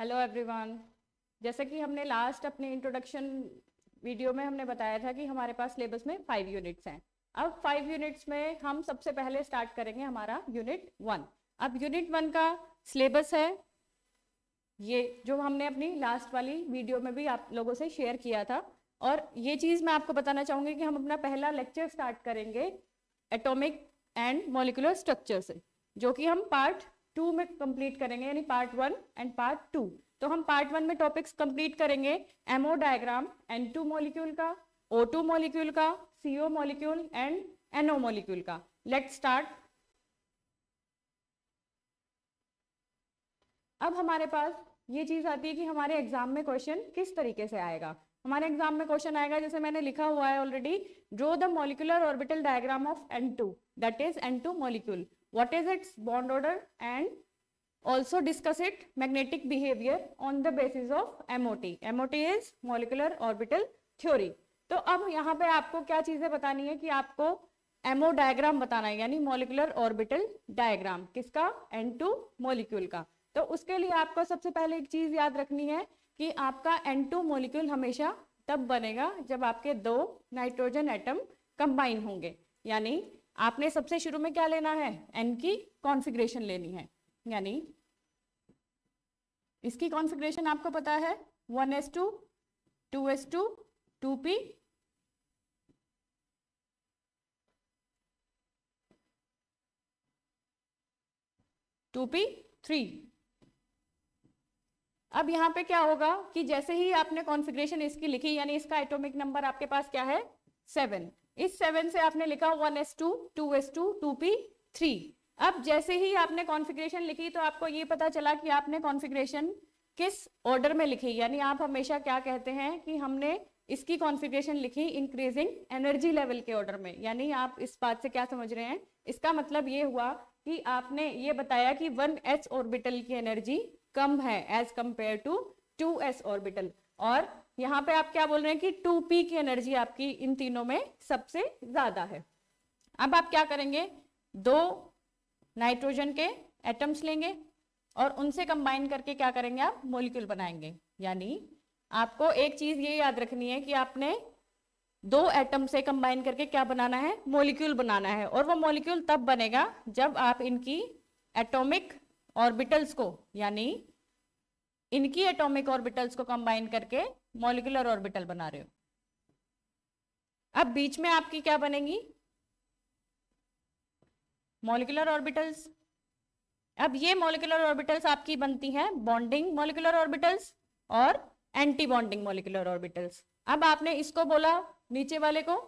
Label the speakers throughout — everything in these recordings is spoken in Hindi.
Speaker 1: हेलो एवरीवन जैसा कि हमने लास्ट अपने इंट्रोडक्शन वीडियो में हमने बताया था कि हमारे पास सिलेबस में फाइव यूनिट्स हैं अब फाइव यूनिट्स में हम सबसे पहले स्टार्ट करेंगे हमारा यूनिट वन अब यूनिट वन का सिलेबस है ये जो हमने अपनी लास्ट वाली वीडियो में भी आप लोगों से शेयर किया था और ये चीज़ मैं आपको बताना चाहूँगी कि हम अपना पहला लेक्चर स्टार्ट करेंगे एटॉमिक एंड मोलिकुलर स्ट्रक्चर से जो कि हम पार्ट टू में कंप्लीट करेंगे यानी part one and part two तो हम पार्ट वन में टॉपिक्स कंप्लीट करेंगे MO diagram N two molecule का ओ टू मोलिक्यूल का CO molecule and NO molecule का लेट स्टार्ट अब हमारे पास ये चीज आती है कि हमारे एग्जाम में क्वेश्चन किस तरीके से आएगा हमारे एग्जाम में क्वेश्चन आएगा जैसे मैंने लिखा हुआ है already draw the molecular orbital diagram of N two that is N two molecule what is its bond order and also discuss it magnetic behavior on the basis of MOT. MOT is molecular orbital theory. तो अब यहाँ पे आपको क्या चीजें बतानी है कि आपको एमओ डायग्राम बताना है यानी मोलिकुलर ऑर्बिटल डायग्राम किसका N2 मॉलिक्यूल का तो उसके लिए आपको सबसे पहले एक चीज याद रखनी है कि आपका N2 मॉलिक्यूल हमेशा तब बनेगा जब आपके दो नाइट्रोजन एटम कंबाइन होंगे यानी आपने सबसे शुरू में क्या लेना है एन की कॉन्फिग्रेशन लेनी है यानी इसकी कॉन्फिग्रेशन आपको पता है one S two two S two two P two P three अब यहां पे क्या होगा कि जैसे ही आपने कॉन्फ़िगरेशन इसकी लिखी यानी इसका एटॉमिक नंबर आपके पास क्या है सेवन इस सेवन से आपने लिखा one S two two S two two P three अब जैसे ही आपने कॉन्फ़िगरेशन लिखी तो आपको ये पता चला कि आपने कॉन्फ़िगरेशन किस ऑर्डर में लिखी यानी आप हमेशा क्या कहते हैं कि हमने इसकी कॉन्फ़िगरेशन लिखी इंक्रीजिंग एनर्जी लेवल के ऑर्डर में यानी आप इस बात से क्या समझ रहे हैं इसका मतलब ये हुआ कि आपने ये बताया कि वन एस ऑर्बिटल की एनर्जी कम है as compare to two S orbital और यहाँ पे आप क्या बोल रहे हैं कि टू पी की एनर्जी आपकी इन तीनों में सबसे ज्यादा है अब आप क्या करेंगे दो नाइट्रोजन के एटम्स लेंगे और उनसे कंबाइन करके क्या करेंगे आप मोलिक्यूल बनाएंगे यानी आपको एक चीज ये याद रखनी है कि आपने दो एटम से कंबाइन करके क्या बनाना है मोलिक्यूल बनाना है और वो मोलिक्यूल तब बनेगा जब आप इनकी एटॉमिक ऑर्बिटल्स को यानी इनकी एटॉमिक ऑर्बिटल्स को कंबाइन करके मॉलिकुलर ऑर्बिटल बना रहे हो अब बीच में आपकी क्या बनेगी मॉलिकुलर ऑर्बिटल्स अब ये मॉलिकुलर ऑर्बिटल्स आपकी बनती हैं बॉन्डिंग मॉलिकुलर ऑर्बिटल्स और एंटी बॉन्डिंग मॉलिकुलर ऑर्बिटल्स अब आपने इसको बोला नीचे वाले को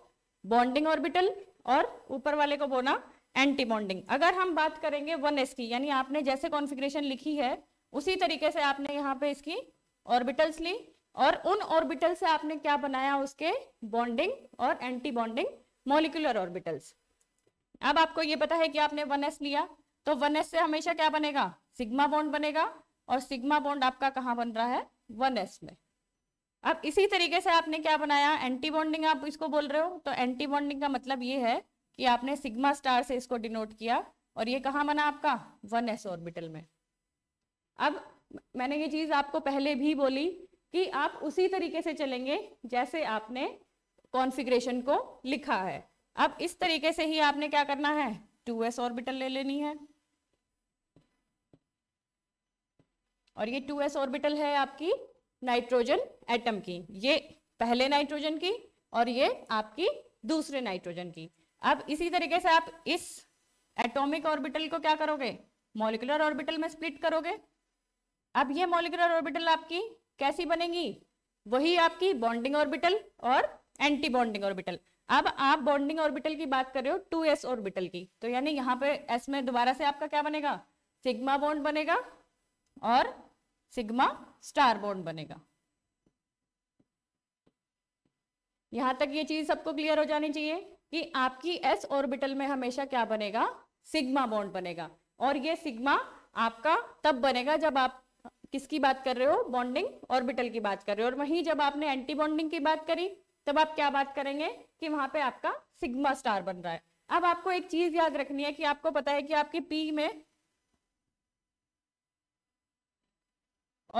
Speaker 1: बॉन्डिंग ऑर्बिटल और ऊपर वाले को बोला एंटी बॉन्डिंग अगर हम बात करेंगे वन एस की यानी आपने जैसे कॉन्फिग्रेशन लिखी है उसी तरीके से आपने यहाँ पे इसकी ऑर्बिटल्स ली और उन ऑर्बिटल से आपने क्या बनाया उसके बॉन्डिंग और एंटी बॉन्डिंग मोलिकुलर ऑर्बिटल्स अब आपको ये पता है कि आपने वन एस लिया तो वन एस से हमेशा क्या बनेगा सिग्मा बॉन्ड बनेगा और सिग्मा बॉन्ड आपका कहाँ बन रहा है वन एस में अब इसी तरीके से आपने क्या बनाया एंटी बॉन्डिंग आप इसको बोल रहे हो तो एंटी बॉन्डिंग का मतलब ये है कि आपने सिग्मा स्टार से इसको डिनोट किया और ये कहाँ बना आपका वन एस ऑर्बिटल में अब मैंने ये चीज़ आपको पहले भी बोली कि आप उसी तरीके से चलेंगे जैसे आपने कॉन्फ़िगरेशन को लिखा है अब इस तरीके से ही आपने क्या करना है टू एस ऑर्बिटल ले लेनी है और ये टू एस ऑर्बिटल है आपकी नाइट्रोजन एटम की ये पहले नाइट्रोजन की और ये आपकी दूसरे नाइट्रोजन की अब इसी तरीके से आप इस एटॉमिक ऑर्बिटल को क्या करोगे मॉलिकुलर ऑर्बिटल में स्प्लिट करोगे अब ये मोलिकुलर ऑर्बिटल आपकी कैसी बनेगी वही आपकी बॉन्डिंग ऑर्बिटल और एंटी बॉन्डिंग ऑर्बिटल अब आप बॉन्डिंग ऑर्बिटल की बात कर रहे हो 2s एस ऑर्बिटल की तो यानी यहाँ पर एस में दोबारा से आपका क्या बनेगा सिग्मा बॉन्ड बनेगा और सिग्मा स्टार बॉन्ड बनेगा यहां तक ये चीज सबको क्लियर हो जानी चाहिए कि आपकी s ऑर्बिटल में हमेशा क्या बनेगा सिग्मा बॉन्ड बनेगा और ये सिग्मा आपका तब बनेगा जब आप किसकी बात कर रहे हो बॉन्डिंग ऑर्बिटल की बात कर रहे हो और वहीं जब आपने एंटी बॉन्डिंग की बात करी तब आप क्या बात करेंगे कि वहां पे आपका सिग्मा स्टार बन रहा है अब आपको एक चीज याद रखनी है कि आपको पता है कि आपके पी में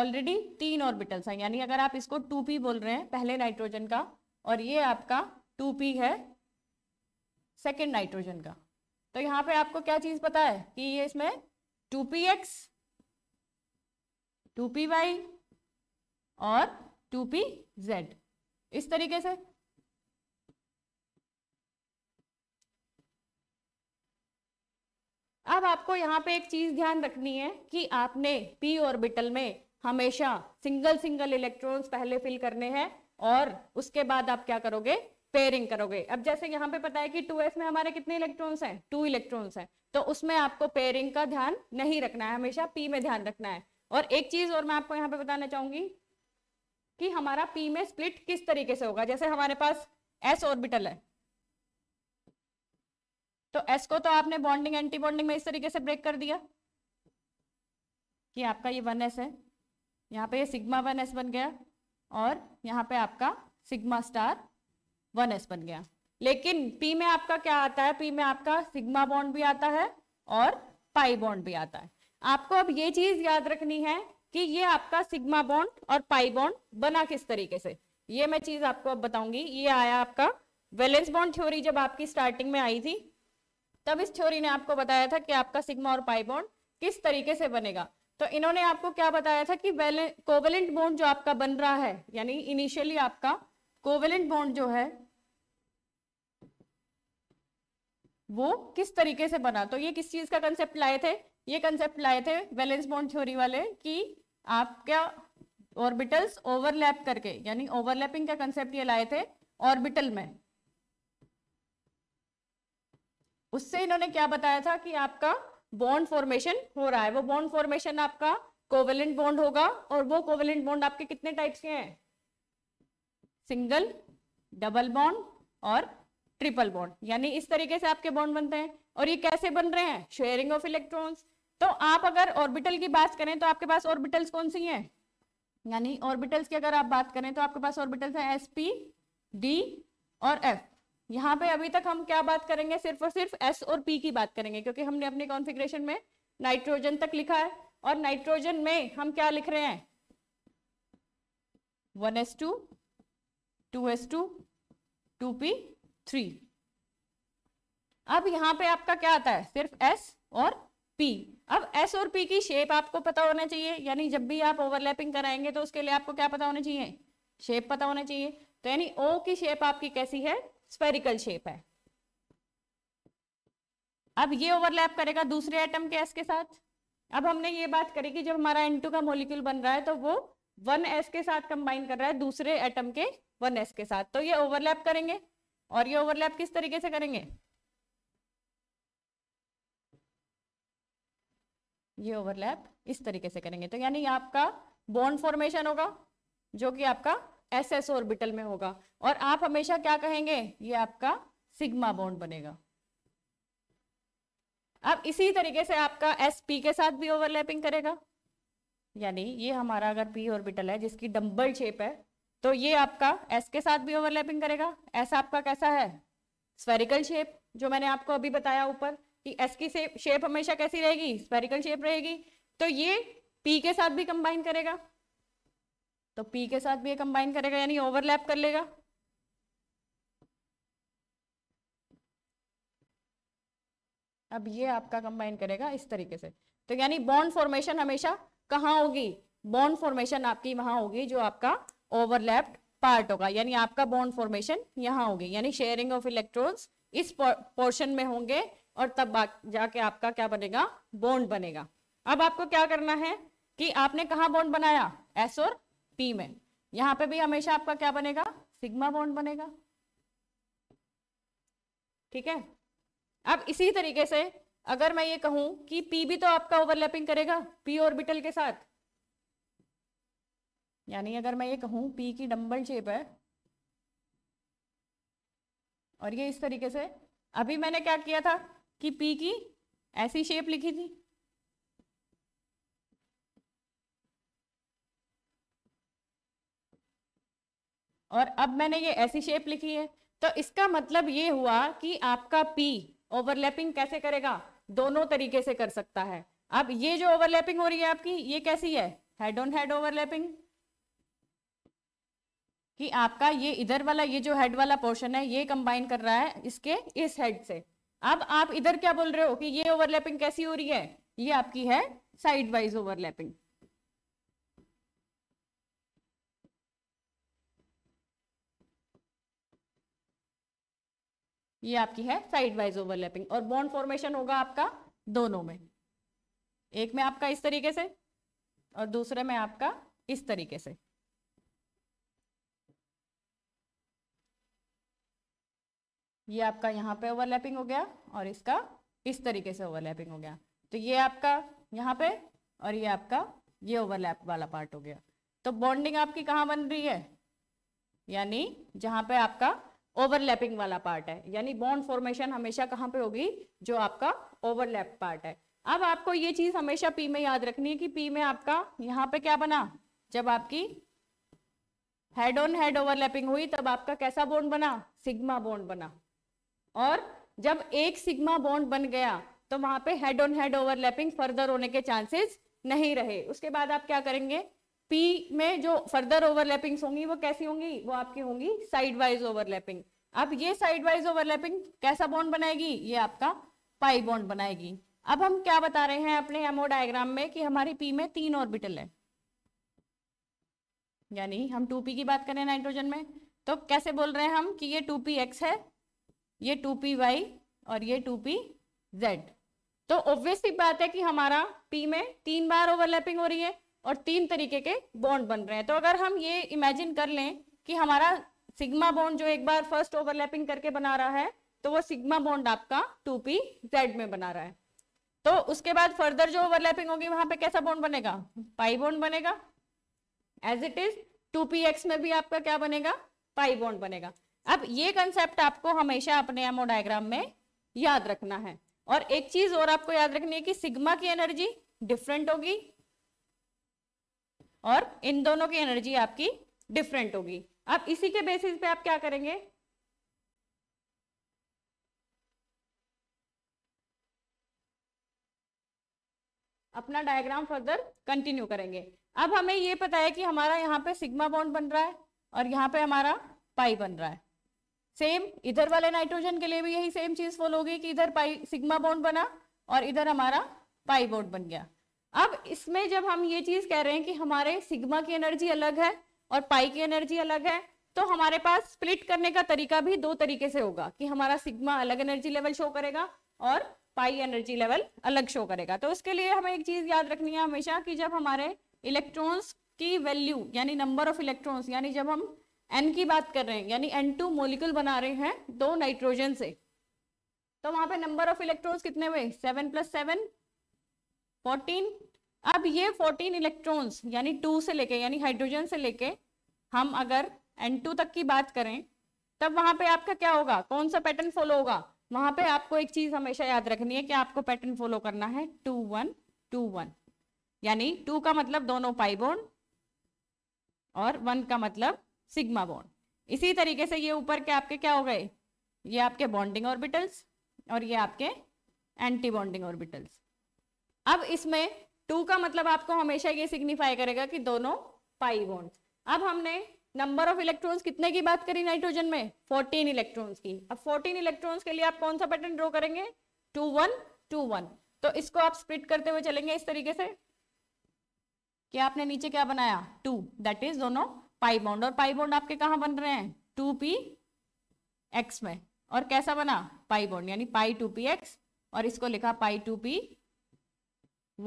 Speaker 1: ऑलरेडी तीन ऑर्बिटल्स हैं यानी अगर आप इसको टू पी बोल रहे हैं पहले नाइट्रोजन का और ये आपका टू पी है सेकेंड नाइट्रोजन का तो यहाँ पे आपको क्या चीज पता है कि ये इसमें two P X two P Y और टू पी जेड इस तरीके से अब आपको यहां पे एक चीज ध्यान रखनी है कि आपने p ऑर्बिटल में हमेशा सिंगल सिंगल इलेक्ट्रॉन्स पहले फिल करने हैं और उसके बाद आप क्या करोगे पेयरिंग करोगे अब जैसे यहां पे पता है कि 2s में हमारे कितने इलेक्ट्रॉन्स हैं टू इलेक्ट्रॉन्स हैं तो उसमें आपको पेयरिंग का ध्यान नहीं रखना है हमेशा p में ध्यान रखना है और एक चीज और मैं आपको यहाँ पे बताना चाहूंगी कि हमारा पी में स्प्लिट किस तरीके से होगा जैसे हमारे पास एस ऑर्बिटल है तो एस को तो आपने बॉन्डिंग एंटी बॉन्डिंग में इस तरीके से ब्रेक कर दिया कि आपका ये वन एस है यहाँ पे ये सिग्मा वन एस बन गया और यहाँ पे आपका सिग्मा स्टार वन एस बन गया लेकिन पी में आपका क्या आता है पी में आपका सिग्मा बॉन्ड भी आता है और पाई बॉन्ड भी आता है आपको अब ये चीज याद रखनी है कि ये आपका सिग्मा बॉन्ड और पाई बॉन्ड बना किस तरीके से ये मैं चीज आपको अब बताऊंगी ये आया आपका वैलेंस बॉन्ड थ्योरी जब आपकी स्टार्टिंग में आई थी तब इस थ्योरी ने आपको बताया था कि आपका सिग्मा और पाई बॉन्ड किस तरीके से बनेगा तो इन्होंने आपको क्या बताया था कि कोवेलेंट बॉन्ड जो आपका बन रहा है यानी इनिशियली आपका कोवेलेंट बॉन्ड जो है वो किस तरीके से बना तो ये किस चीज का कंसेप्ट लाए थे ये कंसेप्ट लाए थे वैलेंस बॉन्ड थ्योरी वाले कि आपका ऑर्बिटल्स ओवरलैप करके यानी ओवरलैपिंग का कंसेप्ट ये लाए थे ऑर्बिटल में उससे इन्होंने क्या बताया था कि आपका बॉन्ड फॉर्मेशन हो रहा है वो बॉन्ड फॉर्मेशन आपका कोवेलेंट बॉन्ड होगा और वो कोवेलेंट बॉन्ड आपके कितने टाइप्स के हैं सिंगल डबल बॉन्ड और ट्रिपल बॉन्ड यानी इस तरीके से आपके बॉन्ड बनते हैं और ये कैसे बन रहे हैं शेयरिंग ऑफ इलेक्ट्रॉन्स तो आप अगर ऑर्बिटल की बात करें तो आपके पास ऑर्बिटल्स कौन सी हैं यानी ऑर्बिटल्स की अगर आप बात करें तो आपके पास ऑर्बिटल्स हैं एस पी डी और एफ यहाँ पे अभी तक हम क्या बात करेंगे सिर्फ और सिर्फ एस और पी की बात करेंगे क्योंकि हमने अपने कॉन्फिग्रेशन में नाइट्रोजन तक लिखा है और नाइट्रोजन में हम क्या लिख रहे हैं one S two two S two two P three अब यहाँ पे आपका क्या आता है सिर्फ एस और पी अब एस और पी की शेप आपको पता होना चाहिए यानी जब भी आप ओवरलैपिंग कराएंगे तो उसके लिए आपको क्या पता होना चाहिए शेप पता होना चाहिए तो यानी ओ की शेप आपकी कैसी है स्पेरिकल शेप है अब ये ओवरलैप करेगा दूसरे एटम के एस के साथ अब हमने ये बात करी कि जब हमारा एन का मोलिक्यूल बन रहा है तो वो वन एस के साथ कंबाइन कर रहा है दूसरे एटम के वन एस के साथ तो ये ओवरलैप करेंगे और ये ओवरलैप किस तरीके से करेंगे ये ओवरलैप इस तरीके से करेंगे तो यानी आपका बॉन्ड फॉर्मेशन होगा जो कि आपका एस एस ऑर्बिटल में होगा और आप हमेशा क्या कहेंगे ये आपका सिग्मा बॉन्ड बनेगा अब इसी तरीके से आपका एस पी के साथ भी ओवरलैपिंग करेगा यानी ये हमारा अगर पी ऑर्बिटल है जिसकी डम्बल शेप है तो ये आपका एस के साथ भी ओवरलैपिंग करेगा एस आपका कैसा है स्फेरिकल शेप जो मैंने आपको अभी बताया ऊपर कि एस की शेप हमेशा कैसी रहेगी स्पेरिकल शेप रहेगी तो ये पी के साथ भी कंबाइन करेगा तो पी के साथ भी ये कंबाइन करेगा यानी ओवरलैप कर लेगा अब ये आपका कंबाइन करेगा इस तरीके से तो यानी बॉन्ड फॉर्मेशन हमेशा कहां होगी बॉन्ड फॉर्मेशन आपकी वहां होगी जो आपका ओवरलैप्ड पार्ट होगा यानी आपका बॉन्ड फॉर्मेशन यहां होगी यानी शेयरिंग ऑफ इलेक्ट्रॉन्स इस पोर्शन में होंगे और तब जाके आपका क्या बनेगा बॉन्ड बनेगा अब आपको क्या करना है कि आपने कहा बॉन्ड बनाया एस और पी में यहां पे भी हमेशा आपका क्या बनेगा सिग्मा बॉन्ड बनेगा ठीक है अब इसी तरीके से अगर मैं ये कहूं कि पी भी तो आपका ओवरलैपिंग करेगा पी ऑर्बिटल के साथ यानी अगर मैं ये कहूं पी की डम्बल शेप है और ये इस तरीके से अभी मैंने क्या किया था कि पी की ऐसी शेप लिखी थी और अब मैंने ये ऐसी शेप लिखी है तो इसका मतलब ये हुआ कि आपका पी ओवरलैपिंग कैसे करेगा दोनों तरीके से कर सकता है अब ये जो ओवरलैपिंग हो रही है आपकी ये कैसी है हेड ऑन हेड ओवरलैपिंग कि आपका ये इधर वाला ये जो हेड वाला पोर्शन है ये कंबाइन कर रहा है इसके इस हेड से अब आप इधर क्या बोल रहे हो कि ये ओवरलैपिंग कैसी हो रही है ये आपकी है साइड वाइज ओवरलैपिंग ये आपकी है साइड वाइज ओवरलैपिंग और बॉन्ड फॉर्मेशन होगा आपका दोनों में एक में आपका इस तरीके से और दूसरे में आपका इस तरीके से ये आपका यहाँ पे ओवरलैपिंग हो गया और इसका इस तरीके से ओवरलैपिंग हो गया तो ये आपका यहाँ पे और ये आपका ये ओवरलैप वाला पार्ट हो गया तो बॉन्डिंग आपकी कहाँ बन रही है यानी जहाँ पे आपका ओवरलैपिंग वाला पार्ट है यानी बॉन्ड फॉर्मेशन हमेशा कहाँ पे होगी जो आपका ओवरलैप पार्ट है अब आपको ये चीज हमेशा पी में याद रखनी है कि पी में आपका यहाँ पे क्या बना जब आपकी हेड ऑन हेड ओवरलैपिंग हुई तब आपका कैसा बॉन्ड बना सिग्मा बॉन्ड बना और जब एक सिग्मा बॉन्ड बन गया तो वहां पे head on head overlapping further होने के चांसेस नहीं रहे उसके बाद आप क्या करेंगे पी में जो फर्दर ओवरलैपिंग्स होंगी वो कैसी होंगी वो आपकी होंगी साइड वाइज ओवरलैपिंग अब ये साइड वाइज ओवरलैपिंग कैसा बॉन्ड बनाएगी ये आपका पाई बॉन्ड बनाएगी अब हम क्या बता रहे हैं अपने एमओ डायग्राम में कि हमारी पी में तीन ऑर्बिटल है यानी हम टू पी की बात करें नाइट्रोजन में तो कैसे बोल रहे हैं हम कि ये टू पी एक्स है ये टू पी वाई और ये टू पी जेड तो ऑब्वियसली बात है कि हमारा पी में तीन बार ओवरलैपिंग हो रही है और तीन तरीके के बॉन्ड बन रहे हैं तो अगर हम ये इमेजिन कर लें कि हमारा सिग्मा बॉन्ड जो एक बार फर्स्ट ओवरलैपिंग करके बना रहा है तो वो सिग्मा बॉन्ड आपका टू पी जेड में बना रहा है तो उसके बाद फर्दर जो ओवरलैपिंग होगी वहां पे कैसा बॉन्ड बनेगा पाई बॉन्ड बनेगा as it is two P x में भी आपका क्या बनेगा पाई बॉन्ड बनेगा अब ये कंसेप्ट आपको हमेशा अपने एमओ डायग्राम में याद रखना है और एक चीज और आपको याद रखनी है कि सिग्मा की एनर्जी डिफरेंट होगी और इन दोनों की एनर्जी आपकी डिफरेंट होगी अब इसी के बेसिस पे आप क्या करेंगे अपना डायग्राम फर्दर कंटिन्यू करेंगे अब हमें ये पता है कि हमारा यहां पे सिग्मा बॉन्ड बन रहा है और यहां पे हमारा पाई बन रहा है सेम इधर वाले नाइट्रोजन के लिए भी यही सेम चीज फॉलो होगी कि इधर पाई सिग्मा बॉन्ड बना और इधर हमारा पाई बॉन्ड बन गया अब इसमें जब हम ये चीज कह रहे हैं कि हमारे सिग्मा की एनर्जी अलग है और पाई की एनर्जी अलग है तो हमारे पास स्प्लिट करने का तरीका भी दो तरीके से होगा कि हमारा सिग्मा अलग एनर्जी लेवल शो करेगा और पाई एनर्जी लेवल अलग शो करेगा तो उसके लिए हमें एक चीज याद रखनी है हमेशा कि जब हमारे इलेक्ट्रॉन्स की वैल्यू यानी नंबर ऑफ इलेक्ट्रॉन्स यानी जब हम एन की बात कर रहे हैं यानी एन टू मोलिकुल बना रहे हैं दो नाइट्रोजन से तो वहां पे नंबर ऑफ इलेक्ट्रॉन्स कितने हुए सेवन प्लस सेवन फोर्टीन अब ये फोर्टीन इलेक्ट्रॉन्स यानी टू से लेके यानी हाइड्रोजन से लेके हम अगर एन टू तक की बात करें तब वहां पे आपका क्या होगा कौन सा पैटर्न फॉलो होगा वहां पे आपको एक चीज हमेशा याद रखनी है कि आपको पैटर्न फॉलो करना है टू वन टू वन यानी टू का मतलब दोनों पाइबोन और वन का मतलब सिग्मा बॉन्ड इसी तरीके से ये ऊपर के आपके क्या हो गए ये आपके बॉन्डिंग ऑर्बिटल्स और ये आपके एंटी बॉन्डिंग ऑर्बिटल्स अब इसमें टू का मतलब आपको हमेशा ये सिग्निफाई करेगा कि दोनों पाई बॉन्ड अब हमने नंबर ऑफ इलेक्ट्रॉन्स कितने की बात करी नाइट्रोजन में फोर्टीन इलेक्ट्रॉन्स की अब फोर्टीन इलेक्ट्रॉन्स के लिए आप कौन सा पैटर्न ड्रॉ करेंगे टू वन टू वन तो इसको आप स्प्लिट करते हुए चलेंगे इस तरीके से कि आपने नीचे क्या बनाया टू दैट इज दोनों पाई बॉन्ड और पाई बॉन्ड आपके कहाँ बन रहे हैं टू पी एक्स में और कैसा बना पाई बॉन्ड यानी पाई टू पी एक्स और इसको लिखा पाई टू पी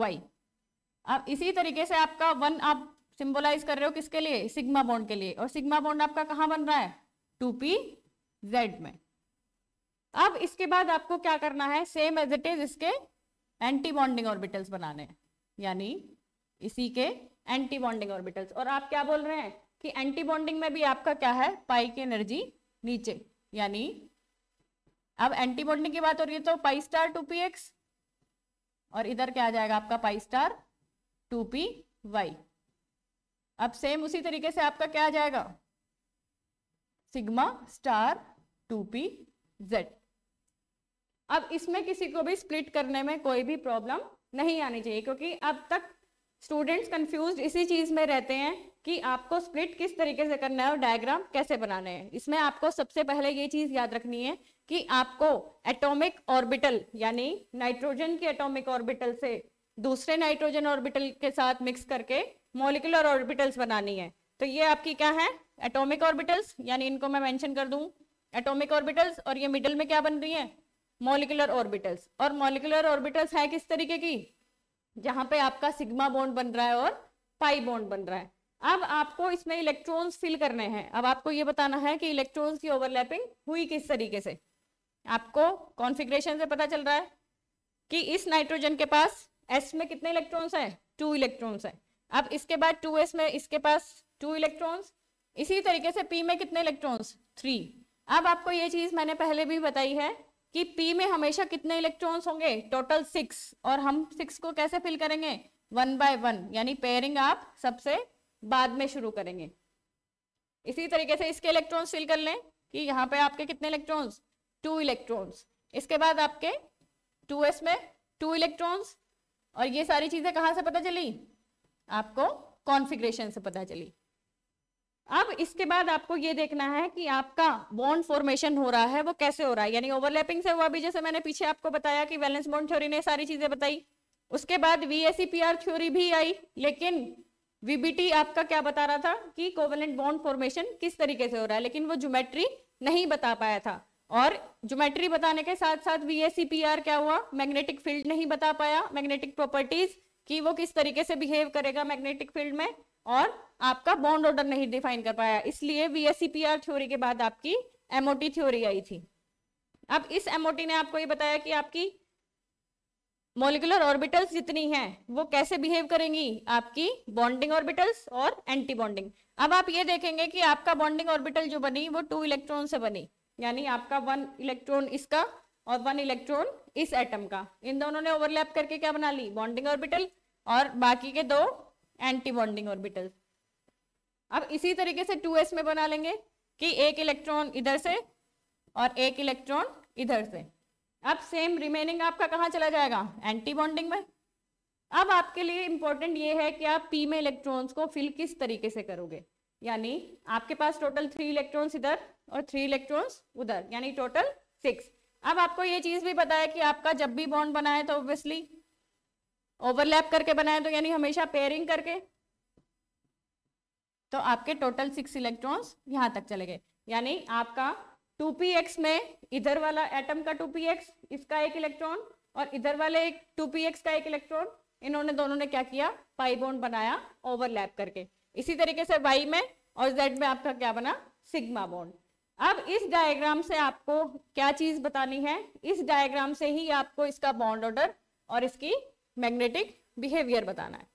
Speaker 1: वाई अब इसी तरीके से आपका वन आप सिंबलाइज कर रहे हो किसके लिए सिग्मा बॉन्ड के लिए और सिग्मा बॉन्ड आपका कहाँ बन रहा है टू पी जेड में अब इसके बाद आपको क्या करना है सेम एज इट इज इसके एंटी बॉन्डिंग ऑर्बिटल्स बनाने यानी इसी के एंटी बॉन्डिंग ऑर्बिटल्स और आप क्या बोल रहे हैं कि एंटी बॉन्डिंग में भी आपका क्या है पाई की एनर्जी नीचे यानी अब एंटी बॉन्डिंग की बात हो रही है तो pi star two P x और इधर क्या आ जाएगा आपका pi star two P Y अब सेम उसी तरीके से आपका क्या आ जाएगा sigma star two P Z अब इसमें किसी को भी स्प्लिट करने में कोई भी प्रॉब्लम नहीं आनी चाहिए क्योंकि अब तक स्टूडेंट्स कंफ्यूज इसी चीज़ में रहते हैं कि आपको स्प्लिट किस तरीके से करना है और डायग्राम कैसे बनाना है इसमें आपको सबसे पहले ये चीज याद रखनी है कि आपको एटॉमिक ऑर्बिटल यानी नाइट्रोजन के एटॉमिक ऑर्बिटल से दूसरे नाइट्रोजन ऑर्बिटल के साथ मिक्स करके मोलिकुलर ऑर्बिटल्स बनानी है तो ये आपकी क्या है एटोमिक ऑर्बिटल्स यानी इनको मैं मैंशन कर दू एटोमिक ऑर्बिटल्स और ये मिडल में क्या बन रही है मोलिकुलर ऑर्बिटल्स और मोलिकुलर ऑर्बिटल्स है किस तरीके की जहां पे आपका सिग्मा बॉन्ड बन रहा है और पाई बॉन्ड बन रहा है अब आपको इसमें इलेक्ट्रॉन्स फिल करने हैं अब आपको ये बताना है कि इलेक्ट्रॉन्स की ओवरलैपिंग हुई किस तरीके से आपको कॉन्फिग्रेशन से पता चल रहा है कि इस नाइट्रोजन के पास एस में कितने इलेक्ट्रॉन्स हैं टू इलेक्ट्रॉन्स हैं अब इसके बाद टू एस में इसके पास टू इलेक्ट्रॉन्स इसी तरीके से पी में कितने इलेक्ट्रॉन्स थ्री अब आपको ये चीज़ मैंने पहले भी बताई है कि पी में हमेशा कितने इलेक्ट्रॉन्स होंगे टोटल सिक्स और हम सिक्स को कैसे फिल करेंगे वन बाय वन यानी पेयरिंग आप सबसे बाद में शुरू करेंगे इसी तरीके से इसके इलेक्ट्रॉन फिल कर लें कि यहाँ पे आपके कितने इलेक्ट्रॉन्स टू इलेक्ट्रॉन्स इसके बाद आपके टू एस में टू इलेक्ट्रॉन्स और ये सारी चीजें कहाँ से पता चली आपको कॉन्फिग्रेशन से पता चली अब इसके बाद आपको ये देखना है कि आपका बॉन्ड फॉर्मेशन हो रहा है वो कैसे हो रहा है यानी ओवरलैपिंग से हुआ भी जैसे मैंने पीछे आपको बताया कि वैलेंस बॉन्ड थ्योरी ने सारी चीजें बताई उसके बाद वीएससीपीआर थ्योरी e भी आई लेकिन वीबीटी आपका क्या बता रहा था कि कोवेलेंट बॉन्ड फॉर्मेशन किस तरीके से हो रहा है लेकिन वो ज्योमेट्री नहीं बता पाया था और ज्योमेट्री बताने के साथ साथ वी एस क्या हुआ मैग्नेटिक फील्ड नहीं बता पाया मैग्नेटिक प्रॉपर्टीज कि वो किस तरीके से बिहेव करेगा मैग्नेटिक फील्ड में और आपका बॉन्ड ऑर्डर नहीं डिफाइन कर पाया इसलिए वी एस थ्योरी के बाद आपकी एमओटी थ्योरी आई थी अब इस एमओटी ने आपको ये बताया कि आपकी मोलिकुलर ऑर्बिटल्स जितनी हैं वो कैसे बिहेव करेंगी आपकी बॉन्डिंग ऑर्बिटल्स और एंटी बॉन्डिंग अब आप ये देखेंगे कि आपका बॉन्डिंग ऑर्बिटल जो बनी वो टू इलेक्ट्रॉन से बनी यानी आपका वन इलेक्ट्रॉन इसका और वन इलेक्ट्रॉन इस एटम का इन दोनों ने ओवरलैप करके क्या बना ली बॉन्डिंग ऑर्बिटल और बाकी के दो एंटी बॉन्डिंग ऑर्बिटल अब इसी तरीके से एस में बना लेंगे कि एक इलेक्ट्रॉन इधर से और एक इलेक्ट्रॉन इधर से अब सेम रिमेनिंग आपका कहाँ चला जाएगा एंटी बॉन्डिंग में अब आपके लिए इम्पोर्टेंट ये है कि आप पी में इलेक्ट्रॉन्स को फिल किस तरीके से करोगे यानी आपके पास टोटल थ्री इलेक्ट्रॉन्स इधर और थ्री इलेक्ट्रॉन्स उधर यानी टोटल सिक्स अब आपको ये चीज भी पता है कि आपका जब भी बॉन्ड बनाए तो ऑब्वियसली ओवरलैप करके बनाए तो यानी हमेशा पेयरिंग करके तो आपके टोटल सिक्स इलेक्ट्रॉन्स यहाँ तक चले गए यानी आपका टू पी एक्स में इधर वाला एटम का टू पी एक्स इसका एक इलेक्ट्रॉन और इधर वाले एक टू पी एक्स का एक इलेक्ट्रॉन इन्होंने दोनों ने क्या किया पाई बोन बनाया ओवरलैप करके इसी तरीके से वाई में और जेड में आपका क्या बना सिग्मा बोन अब इस डायग्राम से आपको क्या चीज बतानी है इस डायग्राम से ही आपको इसका बॉन्ड ऑर्डर और इसकी मैग्नेटिक बिहेवियर बताना है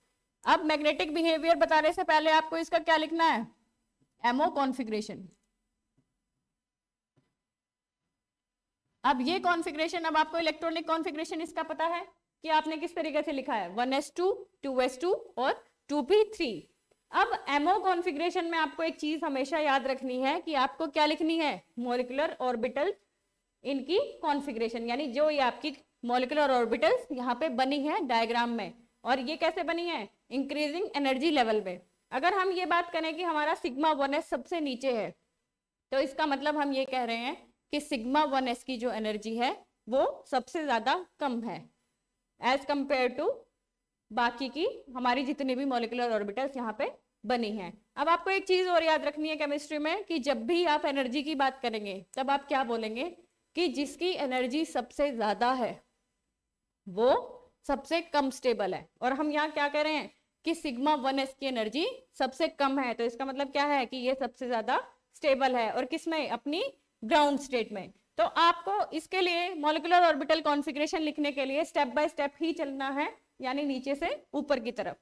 Speaker 1: अब मैग्नेटिक बिहेवियर बताने से पहले आपको इसका क्या लिखना है एमओ कॉन्फ़िगरेशन अब ये कॉन्फ़िगरेशन अब आपको इलेक्ट्रॉनिक कॉन्फ़िगरेशन इसका पता है कि आपने किस तरीके से लिखा है one S two two S two और टू पी थ्री अब एमओ कॉन्फ़िगरेशन में आपको एक चीज हमेशा याद रखनी है कि आपको क्या लिखनी है मोलिकुलर ऑर्बिटल इनकी कॉन्फ़िगरेशन यानी जो ये आपकी मोलिकुलर ऑर्बिटल्स यहाँ पे बनी है डायग्राम में और ये कैसे बनी है इंक्रीजिंग एनर्जी लेवल में अगर हम ये बात करें कि हमारा सिग्मा वन एस सबसे नीचे है तो इसका मतलब हम ये कह रहे हैं कि सिग्मा वन एस की जो एनर्जी है वो सबसे ज़्यादा कम है एज कंपेयर टू बाकी की हमारी जितनी भी मोलिकुलर ऑर्बिटल्स यहाँ पे बनी हैं अब आपको एक चीज़ और याद रखनी है केमिस्ट्री में कि जब भी आप एनर्जी की बात करेंगे तब आप क्या बोलेंगे कि जिसकी एनर्जी सबसे ज़्यादा है वो सबसे कम स्टेबल है और हम यहाँ क्या कह रहे हैं कि सिग्मा वन एस की एनर्जी सबसे कम है तो इसका मतलब क्या है कि ये सबसे ज़्यादा स्टेबल है और किसमें अपनी ग्राउंड स्टेट में तो आपको इसके लिए मोलिकुलर ऑर्बिटल कॉन्फिग्रेशन लिखने के लिए स्टेप बाय स्टेप ही चलना है यानी नीचे से ऊपर की तरफ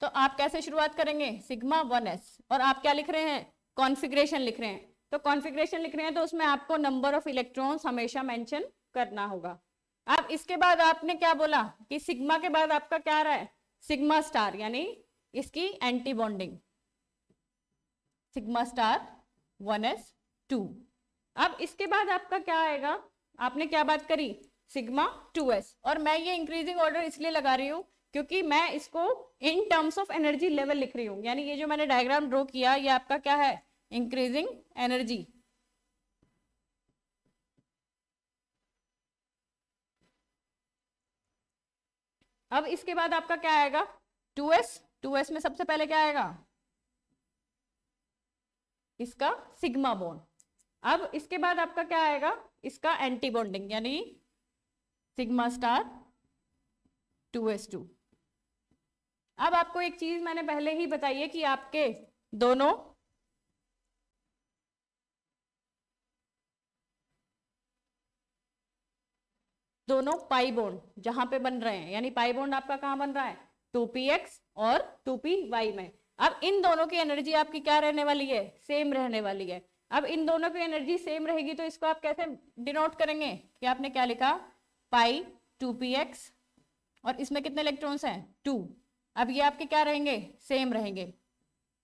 Speaker 1: तो आप कैसे शुरुआत करेंगे सिग्मा वन एस और आप क्या लिख रहे हैं कॉन्फिग्रेशन लिख रहे हैं तो कॉन्फिग्रेशन लिख रहे हैं तो उसमें आपको नंबर ऑफ इलेक्ट्रॉन्स हमेशा मैंशन करना होगा अब इसके बाद आपने क्या बोला कि सिग्मा के बाद आपका क्या रहा है सिग्मा स्टार यानी इसकी antibonding sigma star one S two अब इसके बाद आपका क्या आएगा आपने क्या बात करी सिग्मा टू एस और मैं ये इंक्रीजिंग ऑर्डर इसलिए लगा रही हूँ क्योंकि मैं इसको in terms of energy level लिख रही हूँ यानी ये जो मैंने डायग्राम ड्रॉ किया ये आपका क्या है इंक्रीजिंग एनर्जी अब इसके बाद आपका क्या आएगा टू एस टू एस में सबसे पहले क्या आएगा इसका सिग्मा बॉन्ड अब इसके बाद आपका क्या आएगा इसका एंटी बॉन्डिंग यानी sigma star two S two अब आपको एक चीज मैंने पहले ही बताई है कि आपके दोनों दोनों पाई बॉन्ड जहां पे बन रहे हैं यानी पाई बॉन्ड आपका कहां बन रहा है टू पी एक्स और टू पी वाई में अब इन दोनों की एनर्जी आपकी क्या रहने वाली है सेम रहने वाली है अब इन दोनों की एनर्जी सेम रहेगी तो इसको आप कैसे डिनोट करेंगे कि आपने क्या लिखा पाई टू पी एक्स और इसमें कितने इलेक्ट्रॉन्स हैं टू अब ये आपके क्या रहेंगे सेम रहेंगे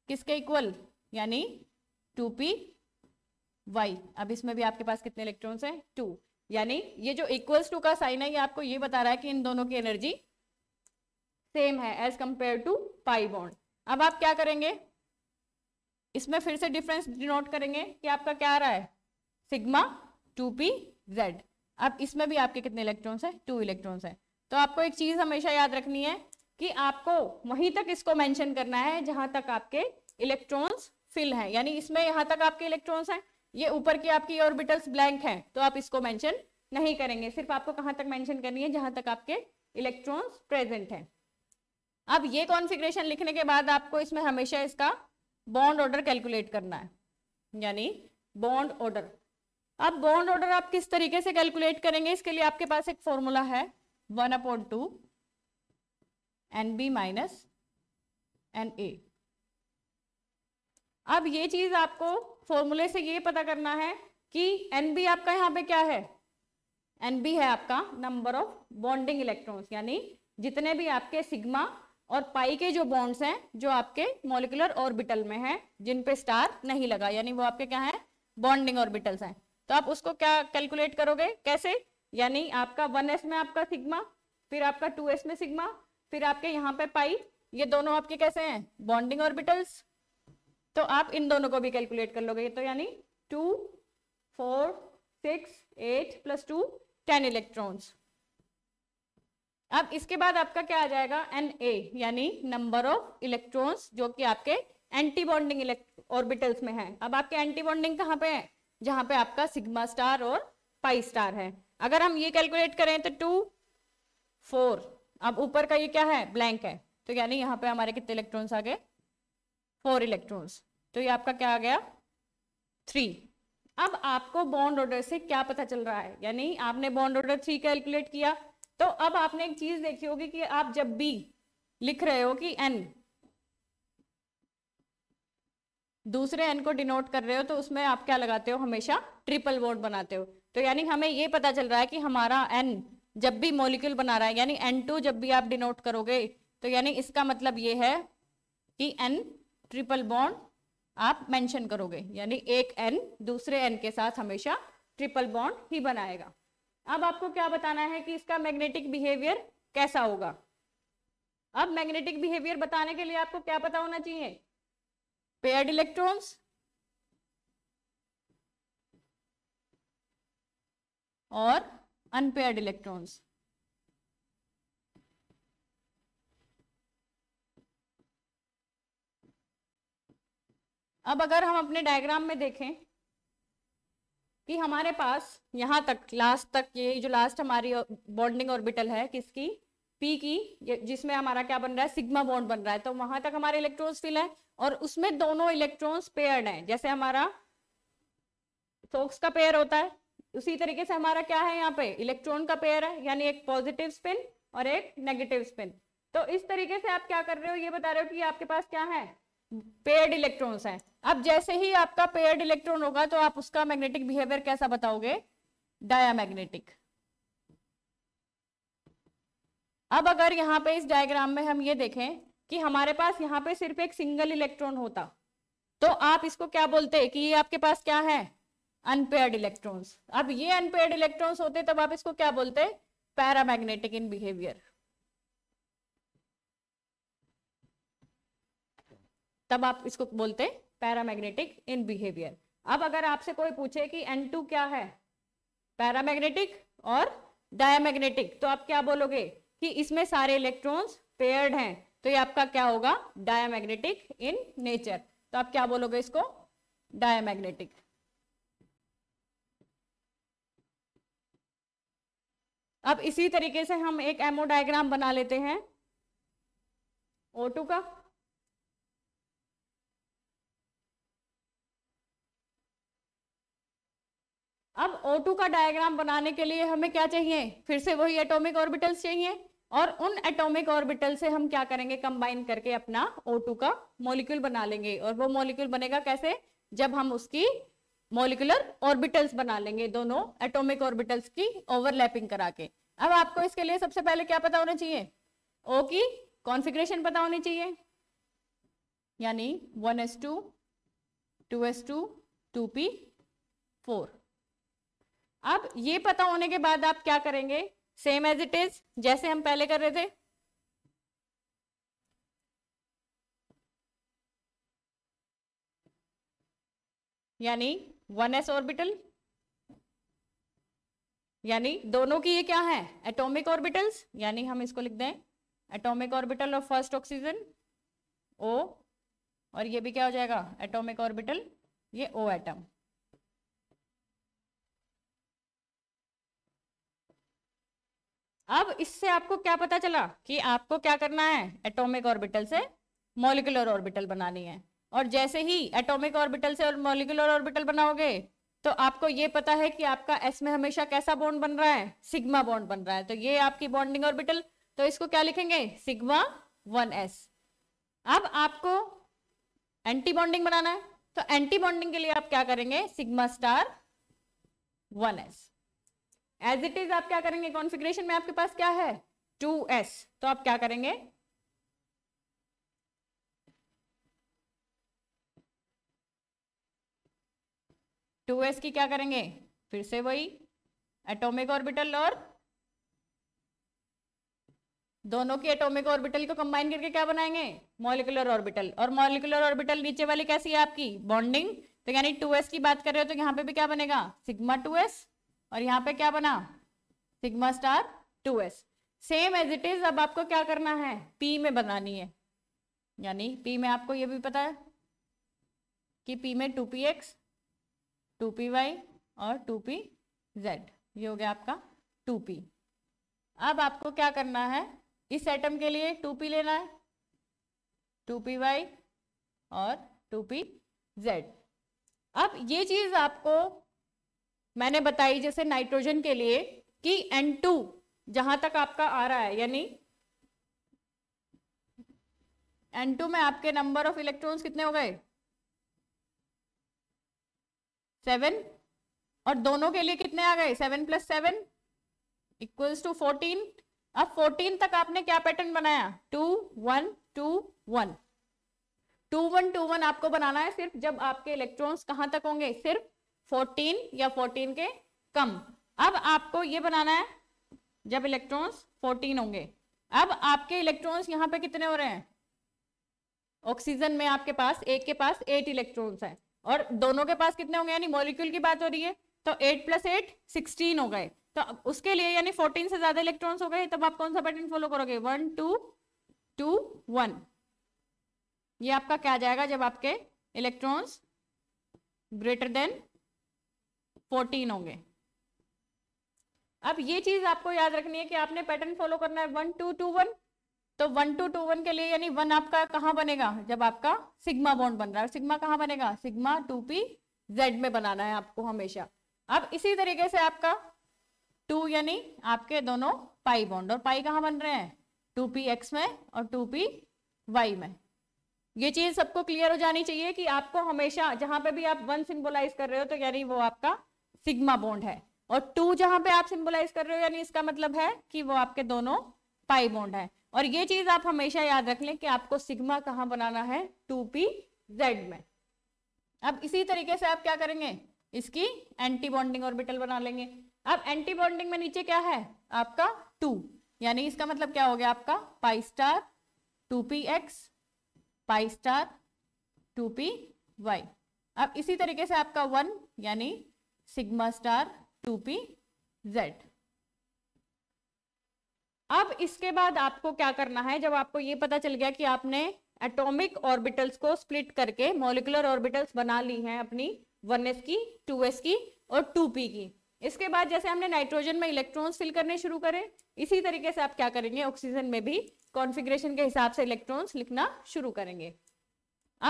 Speaker 1: किसके इक्वल यानी टू पी वाई अब इसमें भी आपके पास कितने इलेक्ट्रॉन्स हैं टू यानी ये जो इक्वल्स टू का साइन है ये आपको ये बता रहा है कि इन दोनों की एनर्जी सेम है as compare to pi bond अब आप क्या करेंगे इसमें फिर से डिफरेंस डिनोट करेंगे कि आपका क्या आ रहा है सिग्मा टू पी जेड अब इसमें भी आपके कितने इलेक्ट्रॉन्स हैं टू इलेक्ट्रॉन्स हैं तो आपको एक चीज हमेशा याद रखनी है कि आपको वहीं तक इसको मेंशन करना है जहां तक आपके इलेक्ट्रॉन्स फिल हैं यानी इसमें यहां तक आपके इलेक्ट्रॉन्स हैं ये ऊपर की आपकी ऑर्बिटल्स ब्लैंक हैं तो आप इसको मेंशन नहीं करेंगे सिर्फ आपको कहां तक मेंशन करनी है जहां तक आपके इलेक्ट्रॉन्स प्रेजेंट हैं अब ये कॉन्फ़िगरेशन लिखने के बाद आपको इसमें हमेशा इसका बॉन्ड ऑर्डर कैलकुलेट करना है यानी बॉन्ड ऑर्डर अब बॉन्ड ऑर्डर आप किस तरीके से कैलकुलेट करेंगे इसके लिए आपके पास एक फॉर्मूला है one upon two N B minus N A अब ये चीज आपको फॉर्मूले से ये पता करना है कि एन बी आपका यहाँ पे क्या है एन बी है आपका नंबर ऑफ बॉन्डिंग इलेक्ट्रॉन्स यानी जितने भी आपके सिग्मा और पाई के जो बॉन्ड्स हैं जो आपके मोलिकुलर ऑर्बिटल में हैं जिन पे स्टार नहीं लगा यानी वो आपके क्या है बॉन्डिंग ऑर्बिटल्स हैं तो आप उसको क्या कैलकुलेट करोगे कैसे यानी आपका 1s में आपका सिग्मा फिर आपका 2s में सिग्मा फिर आपके यहाँ पे पाई ये दोनों आपके कैसे हैं बॉन्डिंग ऑर्बिटल्स तो आप इन दोनों को भी कैलकुलेट कर लोगे तो यानी two four six eight plus two ten electrons अब इसके बाद आपका क्या आ जाएगा एन ए यानी नंबर ऑफ इलेक्ट्रॉन्स जो कि आपके एंटी बॉन्डिंग ऑर्बिटल्स में है अब आपके एंटी बॉन्डिंग कहाँ पे है जहां पे आपका सिग्मा स्टार और पाई स्टार है अगर हम ये कैलकुलेट करें तो टू फोर अब ऊपर का ये क्या है ब्लैंक है तो यानी यहाँ पे हमारे कितने इलेक्ट्रॉन्स आ गए फोर इलेक्ट्रॉन्स तो ये आपका क्या आ गया थ्री अब आपको बॉन्ड ऑर्डर से क्या पता चल रहा है यानी आपने बॉन्ड ऑर्डर थ्री कैलकुलेट किया तो अब आपने एक चीज देखी होगी कि आप जब भी लिख रहे हो कि एन दूसरे एन को डिनोट कर रहे हो तो उसमें आप क्या लगाते हो हमेशा ट्रिपल वोट बनाते हो तो यानी हमें ये पता चल रहा है कि हमारा एन जब भी मोलिक्यूल बना रहा है यानी एन टू जब भी आप डिनोट करोगे तो यानी इसका मतलब ये है कि एन ट्रिपल बॉन्ड आप मेंशन करोगे यानी एक एन दूसरे एन के साथ हमेशा ट्रिपल बॉन्ड ही बनाएगा अब आपको क्या बताना है कि इसका मैग्नेटिक बिहेवियर कैसा होगा अब मैग्नेटिक बिहेवियर बताने के लिए आपको क्या पता होना चाहिए पेयर्ड इलेक्ट्रॉन्स और अनपेयर्ड इलेक्ट्रॉन्स अब अगर हम अपने डायग्राम में देखें कि हमारे पास यहाँ तक लास्ट तक ये जो लास्ट हमारी बॉन्डिंग ऑर्बिटल है किसकी पी की जिसमें हमारा क्या बन रहा है सिग्मा बॉन्ड बन रहा है तो वहां तक हमारे इलेक्ट्रॉन्स फिल है और उसमें दोनों इलेक्ट्रॉन्स पेयर्ड हैं जैसे हमारा सोक्स का पेयर होता है उसी तरीके से हमारा क्या है यहाँ पे इलेक्ट्रॉन का पेयर है यानी एक पॉजिटिव स्पिन और एक नेगेटिव स्पिन तो इस तरीके से आप क्या कर रहे हो ये बता रहे हो कि आपके पास क्या है पेयर्ड इलेक्ट्रॉन्स हैं अब जैसे ही आपका पेयर्ड इलेक्ट्रॉन होगा तो आप उसका मैग्नेटिक बिहेवियर कैसा बताओगे डायामैग्नेटिक अब अगर यहां पे इस डायग्राम में हम ये देखें कि हमारे पास यहां पे सिर्फ एक सिंगल इलेक्ट्रॉन होता तो आप इसको क्या बोलते कि ये आपके पास क्या है अनपेयर्ड इलेक्ट्रॉन्स अब ये अनपेयर्ड इलेक्ट्रॉन्स होते तब आप इसको क्या बोलते पैरामैग्नेटिक इन बिहेवियर तब आप इसको बोलते हैं पैरामैग्नेटिक इन बिहेवियर अब अगर आपसे कोई पूछे कि एन टू क्या है पैरामैग्नेटिक और डायमैग्नेटिक तो आप क्या बोलोगे कि इसमें सारे इलेक्ट्रॉन्स पेयर्ड हैं तो ये आपका क्या होगा डायमैग्नेटिक इन नेचर तो आप क्या बोलोगे इसको डायमैग्नेटिक अब इसी तरीके से हम एक एमओ डायग्राम बना लेते हैं O2 का अब O2 का डायग्राम बनाने के लिए हमें क्या चाहिए फिर से वही एटॉमिक ऑर्बिटल्स चाहिए और उन एटॉमिक ऑर्बिटल से हम क्या करेंगे कंबाइन करके अपना O2 का मॉलिक्यूल बना लेंगे और वो मॉलिक्यूल बनेगा कैसे जब हम उसकी मोलिकुलर ऑर्बिटल्स बना लेंगे दोनों एटॉमिक ऑर्बिटल्स की ओवरलैपिंग करा के अब आपको इसके लिए सबसे पहले क्या पता होना चाहिए ओ की कॉन्फिग्रेशन पता होनी चाहिए यानी one S two two S two two P four अब ये पता होने के बाद आप क्या करेंगे सेम एज इट इज जैसे हम पहले कर रहे थे यानी वन एस ऑर्बिटल यानी दोनों की ये क्या है एटॉमिक ऑर्बिटल्स यानी हम इसको लिख दें atomic orbital of first oxygen O और ये भी क्या हो जाएगा एटॉमिक ऑर्बिटल ये ओ एटम अब इससे आपको क्या पता चला कि आपको क्या करना है एटॉमिक ऑर्बिटल से मॉलिकुलर ऑर्बिटल बनानी है और जैसे ही एटॉमिक ऑर्बिटल से और मॉलिकुलर ऑर्बिटल बनाओगे तो आपको ये पता है कि आपका एस में हमेशा कैसा बॉन्ड बन रहा है सिग्मा बॉन्ड बन रहा है तो ये आपकी बॉन्डिंग ऑर्बिटल तो इसको क्या लिखेंगे सिग्मा वन एस अब आपको एंटी बॉन्डिंग बनाना है तो एंटी बॉन्डिंग के लिए आप क्या करेंगे sigma star one S as it is आप क्या करेंगे कॉन्फिग्रेशन में आपके पास क्या है टू एस तो आप क्या करेंगे टू एस की क्या करेंगे फिर से वही एटॉमिक ऑर्बिटल और दोनों की एटॉमिक ऑर्बिटल को कंबाइन करके क्या बनाएंगे मॉलिकुलर ऑर्बिटल और मॉलिकुलर ऑर्बिटल नीचे वाली कैसी है आपकी बॉन्डिंग तो यानी 2s की बात कर रहे हो तो यहाँ पे भी क्या बनेगा सिग्मा 2s और यहाँ पे क्या बना sigma star two S same as it is अब आपको क्या करना है पी में बनानी है यानी पी में आपको ये भी पता है कि पी में two P X two P Y और टू पी जेड ये हो गया आपका टू पी अब आपको क्या करना है इस एटम के लिए टू पी लेना है टू पी वाई और टू पी जेड अब ये चीज़ आपको मैंने बताई जैसे नाइट्रोजन के लिए कि N2 जहां तक आपका आ रहा है यानी N2 में आपके नंबर ऑफ इलेक्ट्रॉन्स कितने हो गए सेवन और दोनों के लिए कितने आ गए seven plus seven equals to fourteen अब फोर्टीन तक आपने क्या पैटर्न बनाया two one two one two one two one आपको बनाना है सिर्फ जब आपके इलेक्ट्रॉन्स कहां तक होंगे सिर्फ फोर्टीन या फोर्टीन के कम अब आपको ये बनाना है जब इलेक्ट्रॉन्स फोर्टीन होंगे अब आपके इलेक्ट्रॉन्स यहाँ पे कितने हो रहे हैं ऑक्सीजन में आपके पास एक के पास एट इलेक्ट्रॉन्स है और दोनों के पास कितने होंगे यानी मॉलिक्यूल की बात हो रही है तो एट प्लस एट सिक्सटीन हो गए तो उसके लिए यानी फोर्टीन से ज्यादा इलेक्ट्रॉन्स हो गए तब आप कौन सा पैटर्न फॉलो करोगे वन टू टू वन ये आपका क्या जाएगा जब आपके इलेक्ट्रॉन्स ग्रेटर देन फोर्टीन होंगे अब ये चीज आपको याद रखनी है कि आपने पैटर्न फॉलो करना है वन टू टू वन तो वन टू टू वन के लिए यानी वन आपका कहाँ बनेगा जब आपका सिग्मा बॉन्ड बन रहा है सिग्मा कहाँ बनेगा सिग्मा टू पी जेड में बनाना है आपको हमेशा अब इसी तरीके से आपका टू यानी आपके दोनों पाई बॉन्ड और पाई कहाँ बन रहे हैं टू पी एक्स में और टू पी वाई में ये चीज सबको क्लियर हो जानी चाहिए कि आपको हमेशा जहां पे भी आप वन सिंबलाइज कर रहे हो तो यानी वो आपका सिग्मा बॉन्ड है और टू जहां पे आप सिंबलाइज कर रहे हो यानी इसका मतलब है कि वो आपके दोनों पाई बॉन्ड है और ये चीज आप हमेशा याद रख लें कि आपको सिग्मा कहाँ बनाना है टू पी जेड में अब इसी तरीके से आप क्या करेंगे इसकी एंटी बॉन्डिंग ऑर्बिटल बना लेंगे अब एंटी बॉन्डिंग में नीचे क्या है आपका टू यानी इसका मतलब क्या हो गया आपका pi star two P X pi star two P Y अब इसी तरीके से आपका वन यानी sigma star two P Z अब इसके बाद आपको क्या करना है जब आपको ये पता चल गया कि आपने एटॉमिक ऑर्बिटल्स को स्प्लिट करके मोलिकुलर ऑर्बिटल्स बना ली हैं अपनी 1s की 2s की और 2p की इसके बाद जैसे हमने नाइट्रोजन में इलेक्ट्रॉन्स फिल करने शुरू करे इसी तरीके से आप क्या करेंगे ऑक्सीजन में भी कॉन्फिग्रेशन के हिसाब से इलेक्ट्रॉन्स लिखना शुरू करेंगे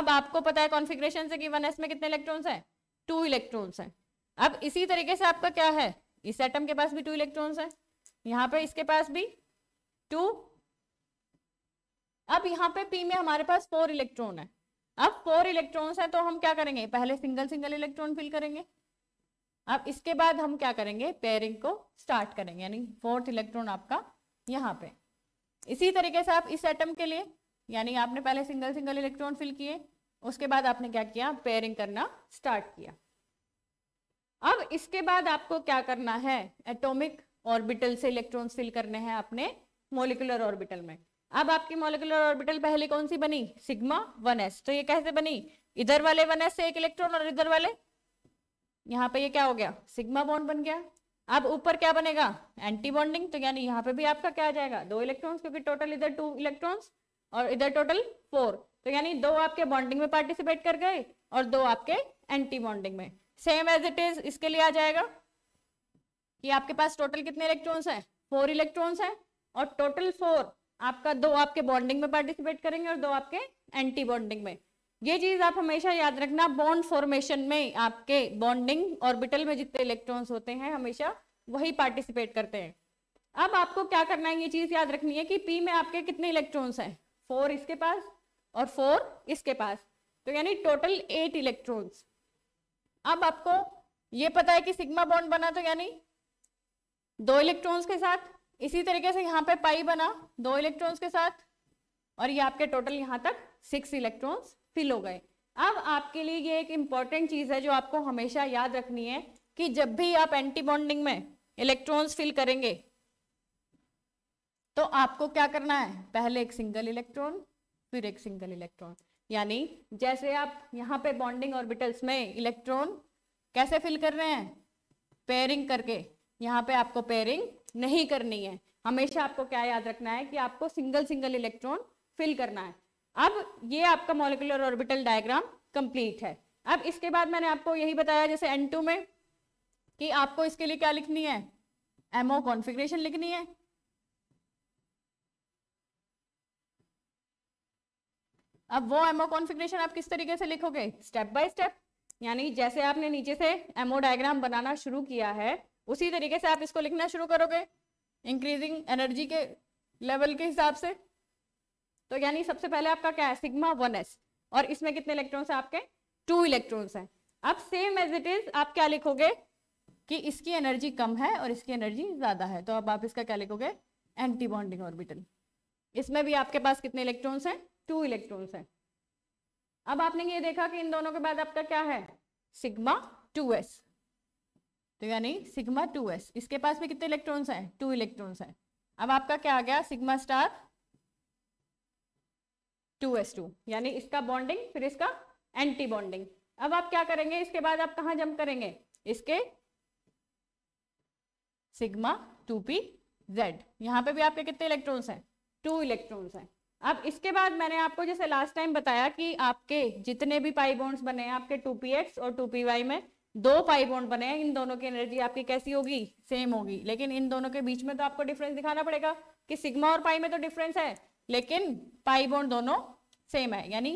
Speaker 1: अब आपको पता है कॉन्फिग्रेशन से कि 1s में कितने इलेक्ट्रॉन्स हैं टू इलेक्ट्रॉन्स हैं अब इसी तरीके से आपका क्या है इस एटम के पास भी टू इलेक्ट्रॉन्स है यहाँ पर इसके पास भी टू अब यहाँ पे पी में हमारे पास फोर इलेक्ट्रॉन है अब फोर इलेक्ट्रॉन्स हैं तो हम क्या करेंगे पहले सिंगल सिंगल इलेक्ट्रॉन फिल करेंगे अब इसके बाद हम क्या करेंगे पेयरिंग को स्टार्ट करेंगे यानी फोर्थ इलेक्ट्रॉन आपका यहाँ पे इसी तरीके से आप इस एटम के लिए यानी आपने पहले सिंगल सिंगल इलेक्ट्रॉन फिल किए उसके बाद आपने क्या किया पेयरिंग करना स्टार्ट किया अब इसके बाद आपको क्या करना है एटॉमिक ऑर्बिटल से इलेक्ट्रॉन फिल करने हैं अपने मोलिकुलर ऑर्बिटल में अब आपकी मोलिकुलर ऑर्बिटल पहले कौन सी बनी सिग्मा वन एस तो ये कैसे बनी इधर वाले वन एस से एक इलेक्ट्रॉन और इधर वाले यहाँ पे ये क्या हो गया सिग्मा बॉन्ड बन गया अब ऊपर क्या बनेगा एंटी बॉन्डिंग तो यानी यहाँ पे भी आपका क्या आ जाएगा दो इलेक्ट्रॉन्स क्योंकि टोटल इधर टू इलेक्ट्रॉन्स और इधर टोटल फोर तो यानी दो आपके बॉन्डिंग में पार्टिसिपेट कर गए और दो आपके एंटी बॉन्डिंग में सेम एज इट इज इसके लिए आ जाएगा कि आपके पास टोटल कितने इलेक्ट्रॉन्स हैं फोर इलेक्ट्रॉन्स हैं और टोटल फोर आपका दो आपके बॉन्डिंग में पार्टिसिपेट करेंगे और दो आपके एंटी बॉन्डिंग में ये चीज आप हमेशा याद रखना बॉन्ड फॉर्मेशन में आपके बॉन्डिंग ऑर्बिटल में जितने इलेक्ट्रॉन्स होते हैं हमेशा वही पार्टिसिपेट करते हैं अब आपको क्या करना है ये चीज याद रखनी है कि पी में आपके कितने इलेक्ट्रॉन्स हैं फोर इसके पास और फोर इसके पास तो यानी टोटल एट इलेक्ट्रॉन्स अब आपको ये पता है कि सिग्मा बॉन्ड बना तो यानी दो इलेक्ट्रॉन्स के साथ इसी तरीके से यहाँ पे पाई बना दो इलेक्ट्रॉन्स के साथ और ये आपके टोटल यहाँ तक सिक्स इलेक्ट्रॉन्स फिल हो गए अब आपके लिए ये एक इम्पॉर्टेंट चीज़ है जो आपको हमेशा याद रखनी है कि जब भी आप एंटी बॉन्डिंग में इलेक्ट्रॉन्स फिल करेंगे तो आपको क्या करना है पहले एक सिंगल इलेक्ट्रॉन फिर एक सिंगल इलेक्ट्रॉन यानी जैसे आप यहाँ पे बॉन्डिंग ऑर्बिटल्स में इलेक्ट्रॉन कैसे फिल कर रहे हैं पेयरिंग करके यहाँ पे आपको पेयरिंग नहीं करनी है हमेशा आपको क्या याद रखना है कि आपको सिंगल सिंगल इलेक्ट्रॉन फिल करना है अब ये आपका मोलिकुलर ऑर्बिटल डायग्राम कंप्लीट है अब इसके बाद मैंने आपको यही बताया जैसे एन में कि आपको इसके लिए क्या लिखनी है एमओ कॉन्फिग्रेशन लिखनी है अब वो एमओ कॉन्फिग्रेशन आप किस तरीके से लिखोगे स्टेप बाय स्टेप यानी जैसे आपने नीचे से एमओ डायग्राम बनाना शुरू किया है उसी तरीके से आप इसको लिखना शुरू करोगे इंक्रीजिंग एनर्जी के लेवल के हिसाब से तो यानी सबसे पहले आपका क्या है सिग्मा वन एस और इसमें कितने इलेक्ट्रॉन्स आपके टू इलेक्ट्रॉन्स हैं अब सेम एज इट इज आप क्या लिखोगे कि इसकी एनर्जी कम है और इसकी एनर्जी ज्यादा है तो अब आप इसका क्या लिखोगे एंटी बॉन्डिंग ऑर्बिटल इसमें भी आपके पास कितने इलेक्ट्रॉन्स हैं टू इलेक्ट्रॉन्स हैं अब आपने ये देखा कि इन दोनों के बाद आपका क्या है सिग्मा टू एस तो यानी सिग्मा टू एस इसके पास में कितने इलेक्ट्रॉन्स हैं टू इलेक्ट्रॉन्स हैं अब आपका क्या आ गया sigma star two S two यानी इसका बॉन्डिंग फिर इसका एंटी बॉन्डिंग अब आप क्या करेंगे इसके बाद आप कहा जम करेंगे इसके सिग्मा टू पी जेड यहां पे भी आपके कितने इलेक्ट्रॉन्स हैं टू इलेक्ट्रॉन्स हैं अब इसके बाद मैंने आपको जैसे लास्ट टाइम बताया कि आपके जितने भी पाई बॉन्ड्स बने हैं आपके टू पी एक्स और टू पी वाई में दो पाई बोन्ड बने हैं इन दोनों की एनर्जी आपकी कैसी होगी सेम होगी लेकिन इन दोनों के बीच में तो आपको डिफरेंस दिखाना पड़ेगा कि सिग्मा और पाई में तो डिफरेंस है लेकिन पाई बोन्ड दोनों सेम है यानी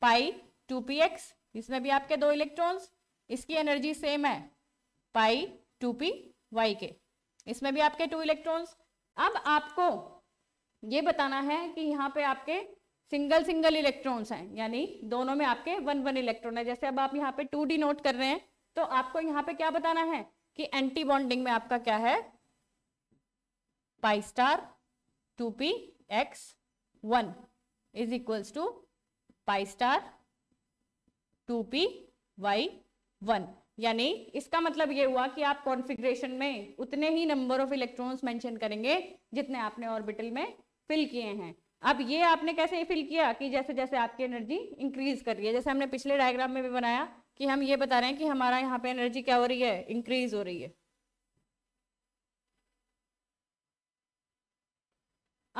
Speaker 1: पाई टू पी एक्स इसमें भी आपके दो इलेक्ट्रॉन्स इसकी एनर्जी सेम है पाई टू पी वाई के इसमें भी आपके टू इलेक्ट्रॉन्स अब आपको ये बताना है कि यहाँ पे आपके सिंगल सिंगल इलेक्ट्रॉन्स हैं यानी दोनों में आपके वन वन इलेक्ट्रॉन है जैसे अब आप यहाँ पे टू डी नोट कर रहे हैं तो आपको यहाँ पे क्या बताना है कि एंटी बॉन्डिंग में आपका क्या है pi star two P X one is equals to pi star two P Y one यानी इसका मतलब ये हुआ कि आप कॉन्फ़िगरेशन में उतने ही नंबर ऑफ इलेक्ट्रॉन्स मेंशन करेंगे जितने आपने ऑर्बिटल में फिल किए हैं अब ये आपने कैसे फिल किया कि जैसे जैसे आपकी एनर्जी इंक्रीज कर रही है जैसे हमने पिछले डायग्राम में भी बनाया कि हम ये बता रहे हैं कि हमारा यहाँ पे एनर्जी क्या हो रही है इंक्रीज हो रही है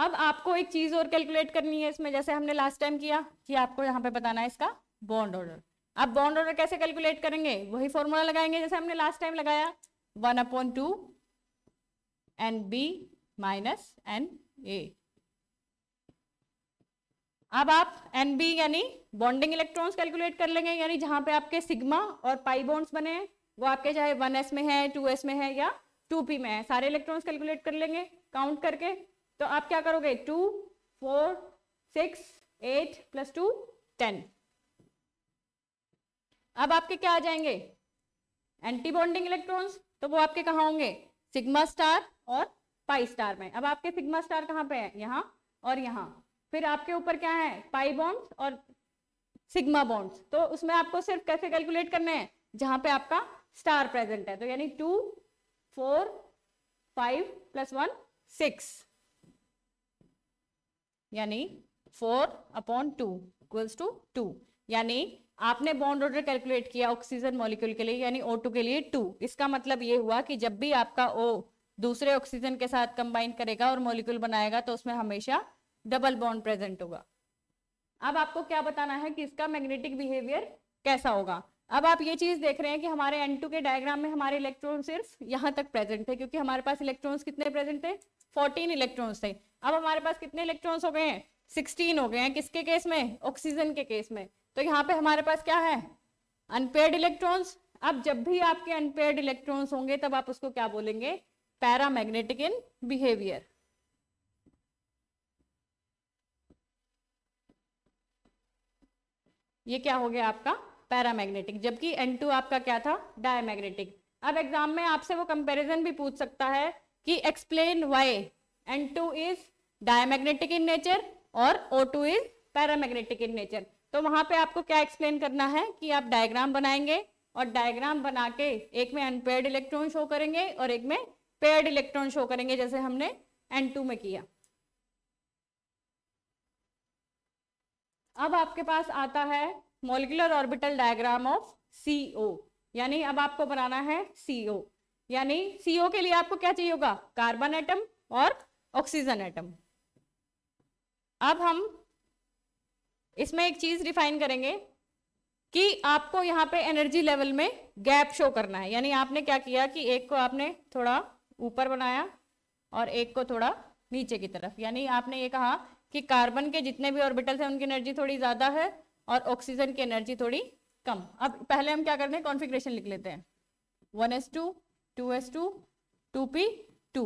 Speaker 1: अब आपको एक चीज और कैलकुलेट करनी है इसमें जैसे हमने लास्ट टाइम किया कि आपको यहाँ पे बताना है इसका बॉन्ड ऑर्डर अब बॉन्ड ऑर्डर कैसे कैलकुलेट करेंगे वही फॉर्मूला लगाएंगे जैसे हमने लास्ट टाइम लगाया one upon two N B minus N A अब आप एन बी यानी बॉन्डिंग इलेक्ट्रॉन्स कैलकुलेट कर लेंगे यानी जहां पे आपके सिग्मा और पाई बॉन्ड्स बने हैं वो आपके चाहे वन एस में है टू एस में है या टू पी में है सारे इलेक्ट्रॉन्स कैलकुलेट कर लेंगे काउंट करके तो आप क्या करोगे two four six eight plus two ten अब आपके क्या आ जाएंगे एंटी बॉन्डिंग इलेक्ट्रॉन्स तो वो आपके कहाँ होंगे सिग्मा स्टार और पाई स्टार में अब आपके सिग्मा स्टार कहाँ पे है यहाँ और यहाँ फिर आपके ऊपर क्या है पाई बॉन्ड्स और सिग्मा बॉन्ड्स तो उसमें आपको सिर्फ कैसे कैलकुलेट करने हैं जहां पे आपका स्टार प्रेजेंट है तो यानी two four five plus one six यानी four upon two equals to two यानी आपने बॉन्ड ऑर्डर कैलकुलेट किया ऑक्सीजन मॉलिक्यूल के लिए यानी O2 के लिए टू इसका मतलब ये हुआ कि जब भी आपका O दूसरे ऑक्सीजन के साथ कंबाइन करेगा और मॉलिक्यूल बनाएगा तो उसमें हमेशा डबल बॉन्ड प्रेजेंट होगा अब आपको क्या बताना है कि इसका मैग्नेटिक बिहेवियर कैसा होगा अब आप ये चीज देख रहे हैं कि हमारे N2 के डायग्राम में हमारे इलेक्ट्रॉन सिर्फ यहाँ तक प्रेजेंट थे क्योंकि हमारे पास इलेक्ट्रॉन्स कितने प्रेजेंट थे 14 इलेक्ट्रॉन्स थे अब हमारे पास कितने इलेक्ट्रॉन्स हो गए हैं 16 हो गए हैं किसके केस में ऑक्सीजन के केस में तो यहाँ पे हमारे पास क्या है अनपेयर्ड इलेक्ट्रॉन्स अब जब भी आपके अनपेयर्ड इलेक्ट्रॉन्स होंगे तब आप उसको क्या बोलेंगे मैग्नेटिक इन बिहेवियर ये क्या हो गया आपका पैरामैग्नेटिक जबकि एन टू आपका क्या था डायमैग्नेटिक अब एग्जाम में आपसे वो कंपैरिजन भी पूछ सकता है कि explain why N two is diamagnetic in nature और O two is paramagnetic in nature तो वहां पे आपको क्या एक्सप्लेन करना है कि आप डायग्राम बनाएंगे और डायग्राम बना के एक में अनपेयर्ड इलेक्ट्रॉन शो करेंगे और एक में पेयर्ड इलेक्ट्रॉन शो करेंगे जैसे हमने एन टू में किया अब आपके पास आता है molecular orbital diagram of CO यानी अब आपको बनाना है सीओ यानी सीओ के लिए आपको क्या चाहिए होगा कार्बन एटम और ऑक्सीजन एटम अब हम इसमें एक चीज रिफाइन करेंगे कि आपको यहाँ पे एनर्जी लेवल में गैप शो करना है यानी आपने क्या किया कि एक को आपने थोड़ा ऊपर बनाया और एक को थोड़ा नीचे की तरफ यानी आपने ये कहा कि कार्बन के जितने भी ऑर्बिटल्स हैं उनकी एनर्जी थोड़ी ज़्यादा है और ऑक्सीजन की एनर्जी थोड़ी कम अब पहले हम क्या करते हैं कॉन्फिग्रेशन लिख लेते हैं one S two two S two two P two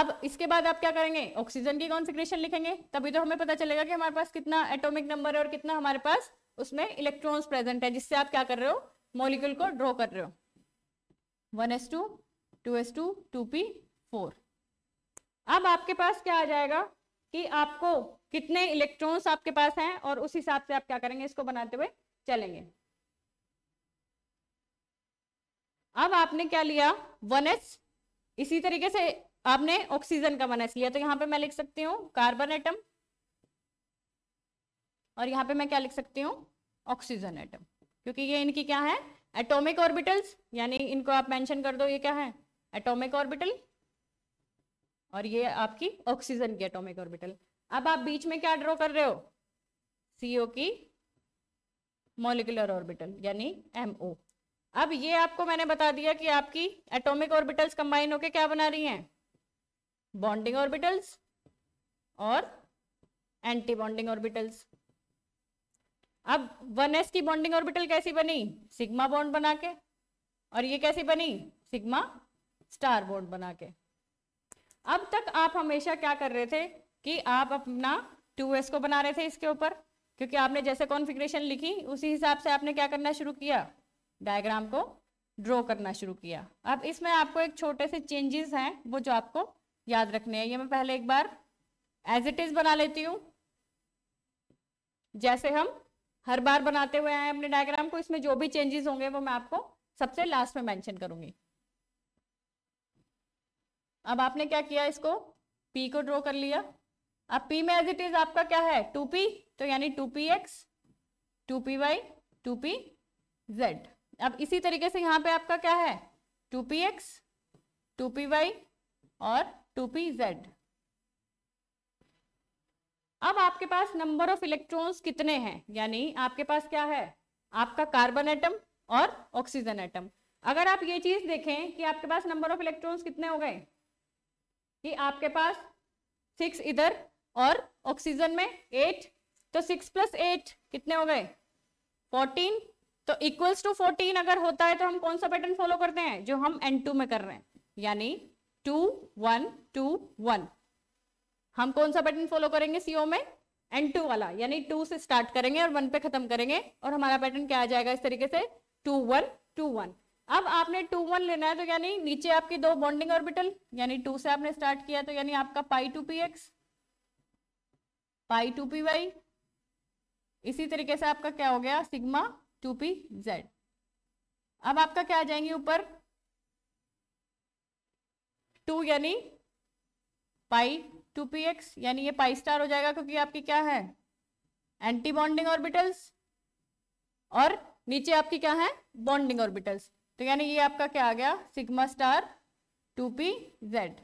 Speaker 1: अब इसके बाद आप क्या करेंगे ऑक्सीजन की कॉन्फिग्रेशन लिखेंगे तभी तो हमें पता चलेगा कि हमारे पास कितना एटोमिक नंबर है और कितना हमारे पास उसमें इलेक्ट्रॉन्स प्रेजेंट है जिससे आप क्या कर रहे हो मॉलिक्यूल को ड्रॉ कर रहे हो one S two two S two two P four अब आपके पास क्या आ जाएगा कि आपको कितने इलेक्ट्रॉन्स आपके पास हैं और उस हिसाब से आप क्या करेंगे इसको बनाते हुए चलेंगे अब आपने क्या लिया वन एच इसी तरीके से आपने ऑक्सीजन का वन एच लिया तो यहां पे मैं लिख सकती हूँ कार्बन एटम और यहाँ पे मैं क्या लिख सकती हूँ ऑक्सीजन एटम क्योंकि ये इनकी क्या है एटॉमिक ऑर्बिटल्स यानी इनको आप मेंशन कर दो ये क्या है एटॉमिक ऑर्बिटल और ये आपकी ऑक्सीजन की एटोमिक ऑर्बिटल अब आप बीच में क्या ड्रॉ कर रहे हो सीओ की मोलिकुलर ऑर्बिटल यानी एमओ अब ये आपको मैंने बता दिया कि आपकी एटॉमिक ऑर्बिटल्स कंबाइन होके क्या बना रही हैं बॉन्डिंग ऑर्बिटल्स और एंटी बॉन्डिंग ऑर्बिटल्स अब 1s की बॉन्डिंग ऑर्बिटल कैसी बनी सिग्मा बॉन्ड बना के और ये कैसी बनी सिग्मा स्टार बॉन्ड बना के अब तक आप हमेशा क्या कर रहे थे कि आप अपना टू एस को बना रहे थे इसके ऊपर क्योंकि आपने जैसे कॉन्फिग्रेशन लिखी उसी हिसाब से आपने क्या करना शुरू किया डायग्राम को ड्रॉ करना शुरू किया अब इसमें आपको एक छोटे से चेंजेस हैं वो जो आपको याद रखने हैं ये मैं पहले एक बार एज इट इज़ बना लेती हूँ जैसे हम हर बार बनाते हुए आए अपने डायग्राम को इसमें जो भी चेंजेस होंगे वो मैं आपको सबसे लास्ट में मैंशन करूंगी अब आपने क्या किया इसको पी को ड्रॉ कर लिया अब पी में एज इट इज आपका क्या है टू पी तो यानी two P X two P Y two P Z अब इसी तरीके से यहाँ पे आपका क्या है two P X two P Y और टू पी जेड अब आपके पास नंबर ऑफ इलेक्ट्रॉन्स कितने हैं यानी आपके पास क्या है आपका कार्बन एटम और ऑक्सीजन एटम अगर आप ये चीज देखें कि आपके पास नंबर ऑफ इलेक्ट्रॉन्स कितने हो गए कि आपके पास सिक्स इधर और ऑक्सीजन में एट तो सिक्स प्लस एट कितने हो गए फोर्टीन तो इक्वल्स टू फोर्टीन अगर होता है तो हम कौन सा पैटर्न फॉलो करते हैं जो हम एन टू में कर रहे हैं यानी टू वन टू वन हम कौन सा पैटर्न फॉलो करेंगे सीओ में एन टू वाला यानी टू से स्टार्ट करेंगे और वन पे खत्म करेंगे और हमारा पैटर्न क्या आ जाएगा इस तरीके से टू वन टू वन अब आपने टू वन लेना है तो यानी नीचे आपकी दो बॉन्डिंग ऑर्बिटल यानी टू से आपने स्टार्ट किया तो यानी आपका pi two P X pi two P Y इसी तरीके से आपका क्या हो गया सिग्मा टू पी जेड अब आपका क्या आ जाएंगे ऊपर टू यानी पाई टू पी एक्स यानी ये पाई स्टार हो जाएगा क्योंकि आपकी क्या है एंटी बॉन्डिंग ऑर्बिटल्स और नीचे आपकी क्या है बॉन्डिंग ऑर्बिटल्स तो यानी ये आपका क्या आ गया sigma star two P Z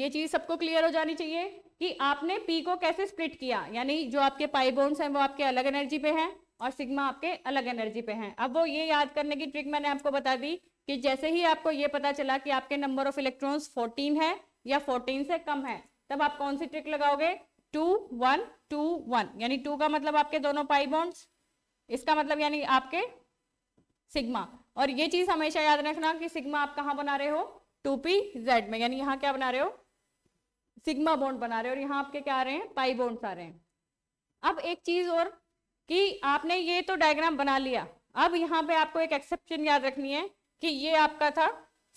Speaker 1: ये चीज सबको क्लियर हो जानी चाहिए कि आपने पी को कैसे स्प्लिट किया यानी जो आपके पाई बोन्स हैं वो आपके अलग एनर्जी पे हैं और सिग्मा आपके अलग एनर्जी पे हैं अब वो ये याद करने की ट्रिक मैंने आपको बता दी कि जैसे ही आपको ये पता चला कि आपके नंबर ऑफ इलेक्ट्रॉन्स 14 है या 14 से कम है तब आप कौन सी ट्रिक लगाओगे टू वन टू वन यानी टू का मतलब आपके दोनों पाई बोन्स इसका मतलब यानी आपके सिग्मा और ये चीज हमेशा याद रखना कि सिग्मा आप कहाँ बना रहे हो टू पी जेड में यानी यहाँ क्या बना रहे हो सिग्मा बोन्ड बना रहे हो और यहाँ आपके क्या आ रहे हैं पाई बोन्ड्स आ रहे हैं अब एक चीज और कि आपने ये तो डायग्राम बना लिया अब यहाँ पे आपको एक एक्सेप्शन याद रखनी है कि ये आपका था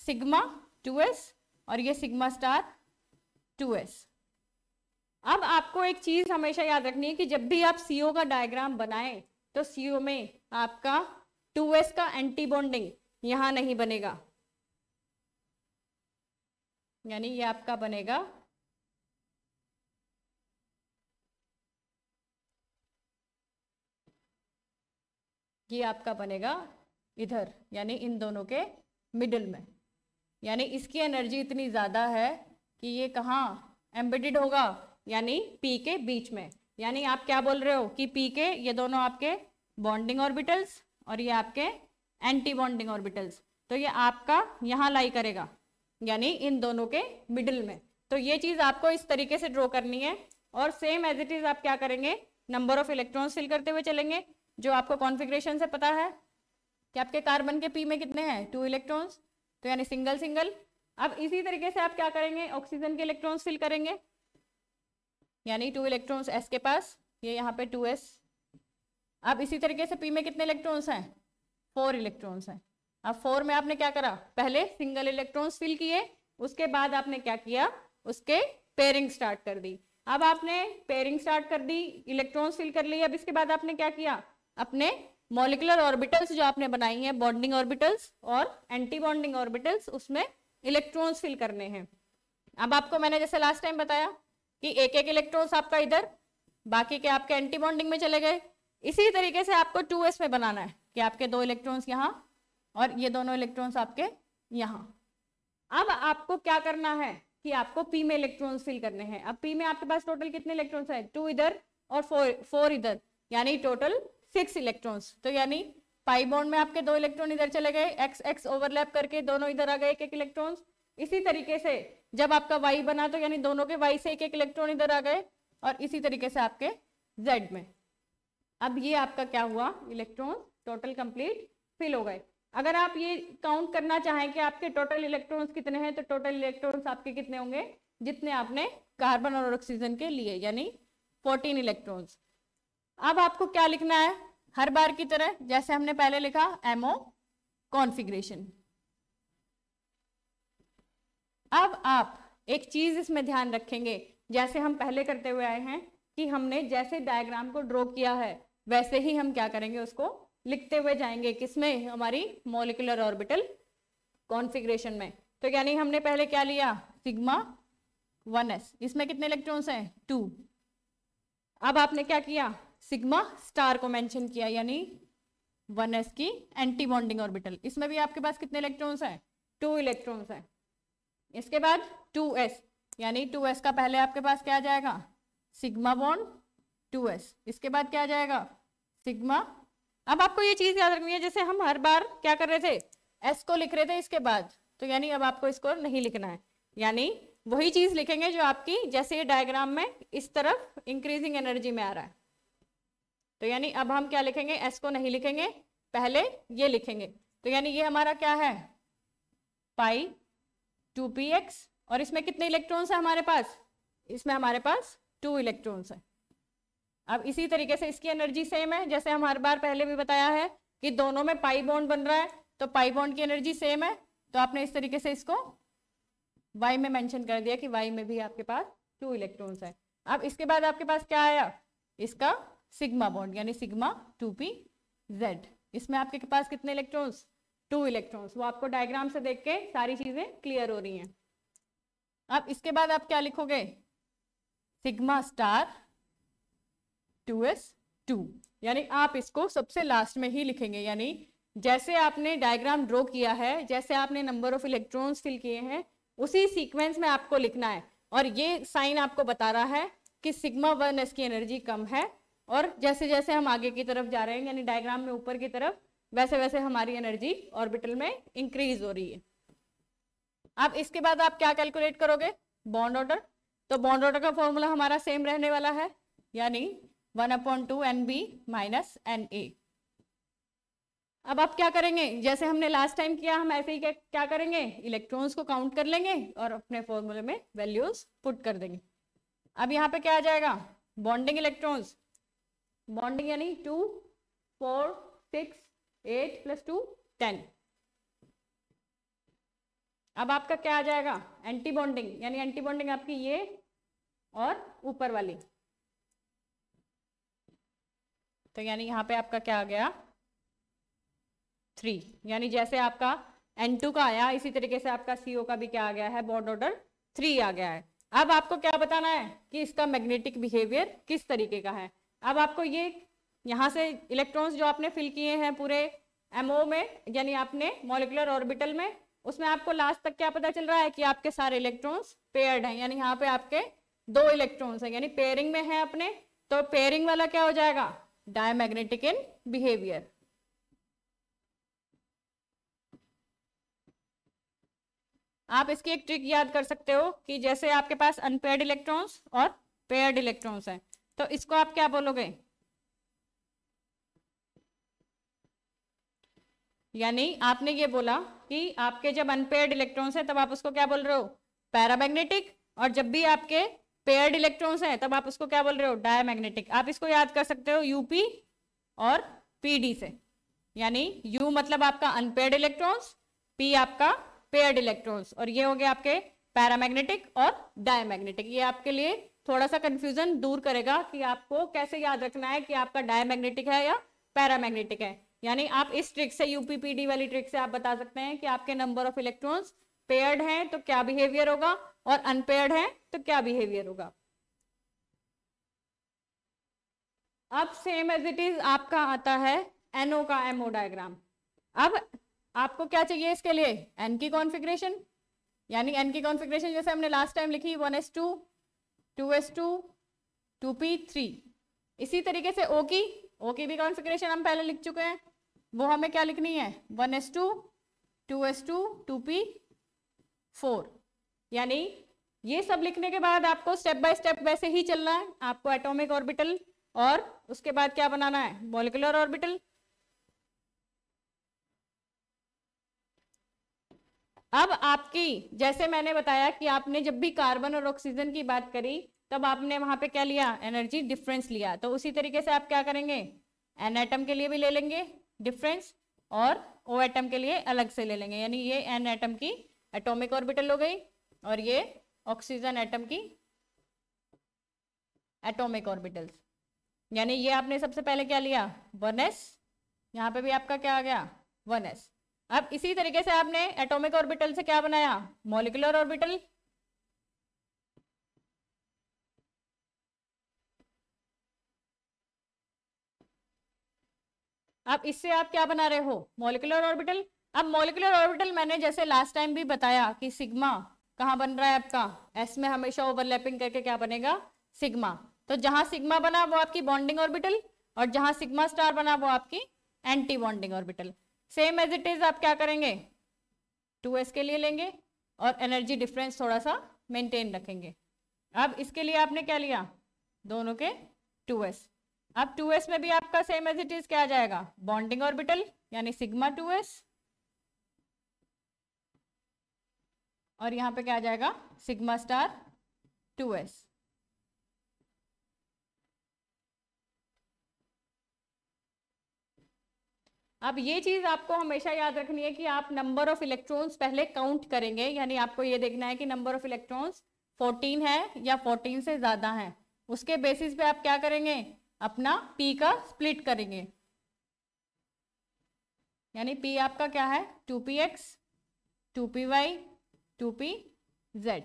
Speaker 1: सिग्मा टू एस और ये सिग्मा स्टार टू एस अब आपको एक चीज हमेशा याद रखनी है कि जब भी आप सीओ का डायग्राम बनाएं तो सीओ में आपका 2s का एंटी बॉन्डिंग यहां नहीं बनेगा यानी ये आपका बनेगा ये आपका बनेगा इधर यानी इन दोनों के मिडिल में यानी इसकी एनर्जी इतनी ज़्यादा है कि ये कहाँ एम्बेडेड होगा यानी पी के बीच में यानी आप क्या बोल रहे हो कि पी के ये दोनों आपके बॉन्डिंग ऑर्बिटल्स और ये आपके एंटी बॉन्डिंग ऑर्बिटल्स तो ये आपका यहाँ लाई करेगा यानी इन दोनों के मिडिल में तो ये चीज़ आपको इस तरीके से ड्रॉ करनी है और सेम एज इट इज़ आप क्या करेंगे नंबर ऑफ इलेक्ट्रॉन्स फिल करते हुए चलेंगे जो आपको कॉन्फिग्रेशन से पता है कि आपके कार्बन के पी में कितने हैं टू इलेक्ट्रॉन्स तो यानी सिंगल सिंगल अब इसी तरीके से आप क्या करेंगे ऑक्सीजन के इलेक्ट्रॉन्स फिल करेंगे यानी टू इलेक्ट्रॉन्स एस के पास ये यहाँ पे टू एस अब इसी तरीके से पी में कितने इलेक्ट्रॉन्स हैं फोर इलेक्ट्रॉन्स हैं अब फोर में आपने क्या करा पहले सिंगल इलेक्ट्रॉन्स फिल किए उसके बाद आपने क्या किया उसके पेयरिंग स्टार्ट कर दी अब आपने पेयरिंग स्टार्ट कर दी इलेक्ट्रॉन्स फिल कर लिए अब इसके बाद आपने क्या किया अपने मोलिकुलर ऑर्बिटल्स जो आपने बनाई हैं बॉन्डिंग ऑर्बिटल्स और एंटी बॉन्डिंग ऑर्बिटल्स उसमें इलेक्ट्रॉन्स फिल करने हैं अब आपको मैंने जैसे लास्ट टाइम बताया कि एक एक इलेक्ट्रॉन्स आपका इधर बाकी के आपके एंटी बॉन्डिंग में चले गए इसी तरीके से आपको टू एस में बनाना है कि आपके दो इलेक्ट्रॉन्स यहाँ और ये दोनों इलेक्ट्रॉन्स आपके यहाँ अब आपको क्या करना है कि आपको पी में इलेक्ट्रॉन्स फिल करने हैं अब पी में आपके पास टोटल कितने इलेक्ट्रॉन्स हैं टू इधर और फोर फोर इधर यानी टोटल सिक्स इलेक्ट्रॉन्स तो यानी पाई बॉन्ड में आपके दो इलेक्ट्रॉन इधर चले गए एक्स एक्स ओवरलैप करके दोनों इधर आ गए एक एक इलेक्ट्रॉन्स इसी तरीके से जब आपका वाई बना तो यानी दोनों के वाई से एक एक इलेक्ट्रॉन इधर आ गए और इसी तरीके से आपके जेड में अब ये आपका क्या हुआ इलेक्ट्रॉन टोटल कंप्लीट फिल हो गए अगर आप ये काउंट करना चाहें कि आपके टोटल इलेक्ट्रॉन्स कितने हैं तो टोटल इलेक्ट्रॉन्स आपके कितने होंगे जितने आपने कार्बन और ऑक्सीजन के लिए यानी 14 इलेक्ट्रॉन्स अब आपको क्या लिखना है हर बार की तरह जैसे हमने पहले लिखा एमओ कॉन्फ़िगरेशन अब आप एक चीज इसमें ध्यान रखेंगे जैसे हम पहले करते हुए आए हैं कि हमने जैसे डायग्राम को ड्रॉ किया है वैसे ही हम क्या करेंगे उसको लिखते हुए जाएंगे किसमें हमारी मोलिकुलर ऑर्बिटल कॉन्फिग्रेशन में तो यानी हमने पहले क्या लिया सिग्मा वन एस इसमें कितने इलेक्ट्रॉन्स हैं टू अब आपने क्या किया सिग्मा स्टार को मेंशन किया यानी वन एस की एंटी बॉन्डिंग ऑर्बिटल इसमें भी आपके पास कितने इलेक्ट्रॉन्स हैं टू इलेक्ट्रॉन्स हैं इसके बाद टू एस यानी टू एस का पहले आपके पास क्या आ जाएगा सिग्मा बॉन्ड टू एस इसके बाद क्या आ जाएगा सिग्मा अब आपको ये चीज याद रखनी है जैसे हम हर बार क्या कर रहे थे एस को लिख रहे थे इसके बाद तो यानी अब आपको इसको नहीं लिखना है यानी वही चीज लिखेंगे जो आपकी जैसे ये डायग्राम में इस तरफ इंक्रीजिंग एनर्जी में आ रहा है तो यानी अब हम क्या लिखेंगे एस को नहीं लिखेंगे पहले ये लिखेंगे तो यानी ये हमारा क्या है पाई टू पी एक्स और इसमें कितने इलेक्ट्रॉन्स है हमारे पास इसमें हमारे पास टू इलेक्ट्रॉन्स है अब इसी तरीके से इसकी एनर्जी सेम है जैसे हम हर बार पहले भी बताया है कि दोनों में पाई बॉन्ड बन रहा है तो पाई बॉन्ड की एनर्जी सेम है तो आपने इस तरीके से इसको वाई में मेंशन कर दिया कि वाई में भी आपके पास टू इलेक्ट्रॉन्स है अब इसके बाद आपके पास क्या आया इसका सिग्मा बॉन्ड यानी सिग्मा टू पी जेड इसमें आपके पास कितने इलेक्ट्रॉन्स टू इलेक्ट्रॉन्स वो आपको डायग्राम से देख के सारी चीजें क्लियर हो रही हैं अब इसके बाद आप क्या लिखोगे sigma star two S two यानी आप इसको सबसे लास्ट में ही लिखेंगे यानी जैसे आपने डायग्राम ड्रॉ किया है जैसे आपने नंबर ऑफ इलेक्ट्रॉन्स फिल किए हैं उसी सीक्वेंस में आपको लिखना है और ये साइन आपको बता रहा है कि सिग्मा वन एस की एनर्जी कम है और जैसे जैसे हम आगे की तरफ जा रहे हैं यानी डायग्राम में ऊपर की तरफ वैसे वैसे हमारी एनर्जी ऑर्बिटल में इंक्रीज हो रही है अब इसके बाद आप क्या कैलकुलेट करोगे बॉन्ड ऑर्डर तो बॉन्ड ऑर्डर का फॉर्मूला हमारा सेम रहने वाला है यानी one upon two N B minus N A अब आप क्या करेंगे जैसे हमने लास्ट टाइम किया हम ऐसे ही क्या करेंगे इलेक्ट्रॉन्स को काउंट कर लेंगे और अपने फॉर्मूले में वैल्यूज पुट कर देंगे अब यहाँ पे क्या आ जाएगा बॉन्डिंग इलेक्ट्रॉन्स बॉन्डिंग यानी two four six eight plus two ten अब आपका क्या आ जाएगा एंटी बॉन्डिंग यानी एंटी बॉन्डिंग आपकी ये और ऊपर वाली तो यानी यहाँ पे आपका क्या आ गया थ्री यानी जैसे आपका एन टू का आया इसी तरीके से आपका सी ओ का भी क्या आ गया है बॉन्ड ऑर्डर थ्री आ गया है अब आपको क्या बताना है कि इसका मैग्नेटिक बिहेवियर किस तरीके का है अब आपको ये यहाँ से इलेक्ट्रॉन्स जो आपने फिल किए हैं पूरे एमओ में यानी आपने मोलिकुलर ऑर्बिटल में उसमें आपको लास्ट तक क्या पता चल रहा है कि आपके सारे इलेक्ट्रॉन्स पेयर्ड हैं यानी यहाँ पे आपके दो इलेक्ट्रॉन्स हैं यानी पेयरिंग में हैं अपने तो पेयरिंग वाला क्या हो जाएगा डायमैग्नेटिक इन बिहेवियर आप इसकी एक ट्रिक याद कर सकते हो कि जैसे आपके पास अनपेड इलेक्ट्रॉन्स और पेयर्ड इलेक्ट्रॉन्स हैं तो इसको आप क्या बोलोगे यानी आपने ये बोला कि आपके जब अनपेयर्ड इलेक्ट्रॉन्स हैं तब आप उसको क्या बोल रहे हो पैरामैग्नेटिक और जब भी आपके पेयर्ड इलेक्ट्रॉन्स हैं तब आप उसको क्या बोल रहे हो डायमैग्नेटिक आप इसको याद कर सकते हो यूपी और पीडी से यानी यू मतलब आपका अनपेयर्ड इलेक्ट्रॉन्स पी आपका पेयर्ड इलेक्ट्रॉन्स और ये हो गया आपके पैरामैग्नेटिक और डायमैग्नेटिक ये आपके लिए थोड़ा सा कंफ्यूजन दूर करेगा कि आपको कैसे याद रखना है कि आपका डायमैग्नेटिक है या पैरामैग्नेटिक है यानी आप इस ट्रिक से यूपीपीडी वाली ट्रिक से आप बता सकते हैं कि आपके नंबर ऑफ इलेक्ट्रॉन्स पेयर्ड है तो क्या बिहेवियर होगा और अनपेयर्ड है तो क्या बिहेवियर होगा अब सेम एज इट इज आपका आता है एनओ का एमओ डायग्राम अब आपको क्या चाहिए इसके लिए एन की कॉन्फिग्रेशन यानी एन की कॉन्फिग्रेशन जैसे हमने लास्ट टाइम लिखी one S two two S two two P three इसी तरीके से ओ की ओ की भी कॉन्फिग्रेशन हम पहले लिख चुके हैं वो हमें क्या लिखनी है one S two two S two two P four यानी ये सब लिखने के बाद आपको स्टेप बाय स्टेप वैसे ही चलना है आपको एटॉमिक ऑर्बिटल और उसके बाद क्या बनाना है मोलिकुलर ऑर्बिटल अब आपकी जैसे मैंने बताया कि आपने जब भी कार्बन और ऑक्सीजन की बात करी तब आपने वहां पे क्या लिया एनर्जी डिफरेंस लिया तो उसी तरीके से आप क्या करेंगे एन एटम के लिए भी ले लेंगे डिफरेंस और ओ एटम के लिए अलग से ले लेंगे यानी ये एन एटम की एटॉमिक ऑर्बिटल हो गई और ये ऑक्सीजन एटम की एटॉमिक ऑर्बिटल्स यानी ये आपने सबसे पहले क्या लिया वन एस यहाँ पे भी आपका क्या आ गया वन एस अब इसी तरीके से आपने एटॉमिक ऑर्बिटल से क्या बनाया मोलिकुलर ऑर्बिटल अब इससे आप क्या बना रहे हो मोलिकुलर ऑर्बिटल अब मोलिकुलर ऑर्बिटल मैंने जैसे लास्ट टाइम भी बताया कि सिग्मा कहाँ बन रहा है आपका एस में हमेशा ओवरलैपिंग करके क्या बनेगा सिग्मा तो जहां सिग्मा बना वो आपकी बॉन्डिंग ऑर्बिटल और जहां सिग्मा स्टार बना वो आपकी anti bonding orbital same as it is आप क्या करेंगे टू के लिए लेंगे और एनर्जी डिफरेंस थोड़ा सा मेंटेन रखेंगे अब इसके लिए आपने क्या लिया दोनों के 2s अब 2s में भी आपका सेम एज इट इज क्या आ जाएगा बॉन्डिंग ऑर्बिटल यानी सिग्मा 2s और यहाँ पे क्या आ जाएगा सिग्मा स्टार टू एस अब ये चीज आपको हमेशा याद रखनी है कि आप नंबर ऑफ इलेक्ट्रॉन्स पहले काउंट करेंगे यानी आपको ये देखना है कि नंबर ऑफ इलेक्ट्रॉन्स 14 है या 14 से ज्यादा है उसके बेसिस पे आप क्या करेंगे अपना पी का स्प्लिट करेंगे यानी पी आपका क्या है two P X two P Y two P Z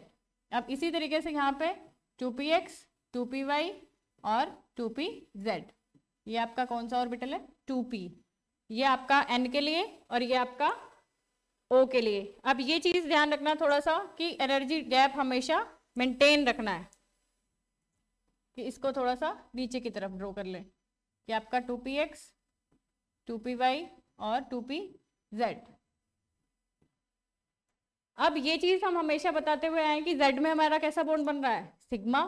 Speaker 1: अब इसी तरीके से यहाँ पे two P X two P Y और टू पी जेड ये आपका कौन सा ऑर्बिटल है टू पी ये आपका एन के लिए और ये आपका ओ के लिए अब ये चीज़ ध्यान रखना थोड़ा सा कि एनर्जी गैप हमेशा मेंटेन रखना है कि इसको थोड़ा सा नीचे की तरफ ड्रॉ कर लें कि आपका two P X two P Y और टू पी जेड अब ये चीज़ हम हमेशा बताते हुए आए कि जेड में हमारा कैसा बॉन्ड बन रहा है सिग्मा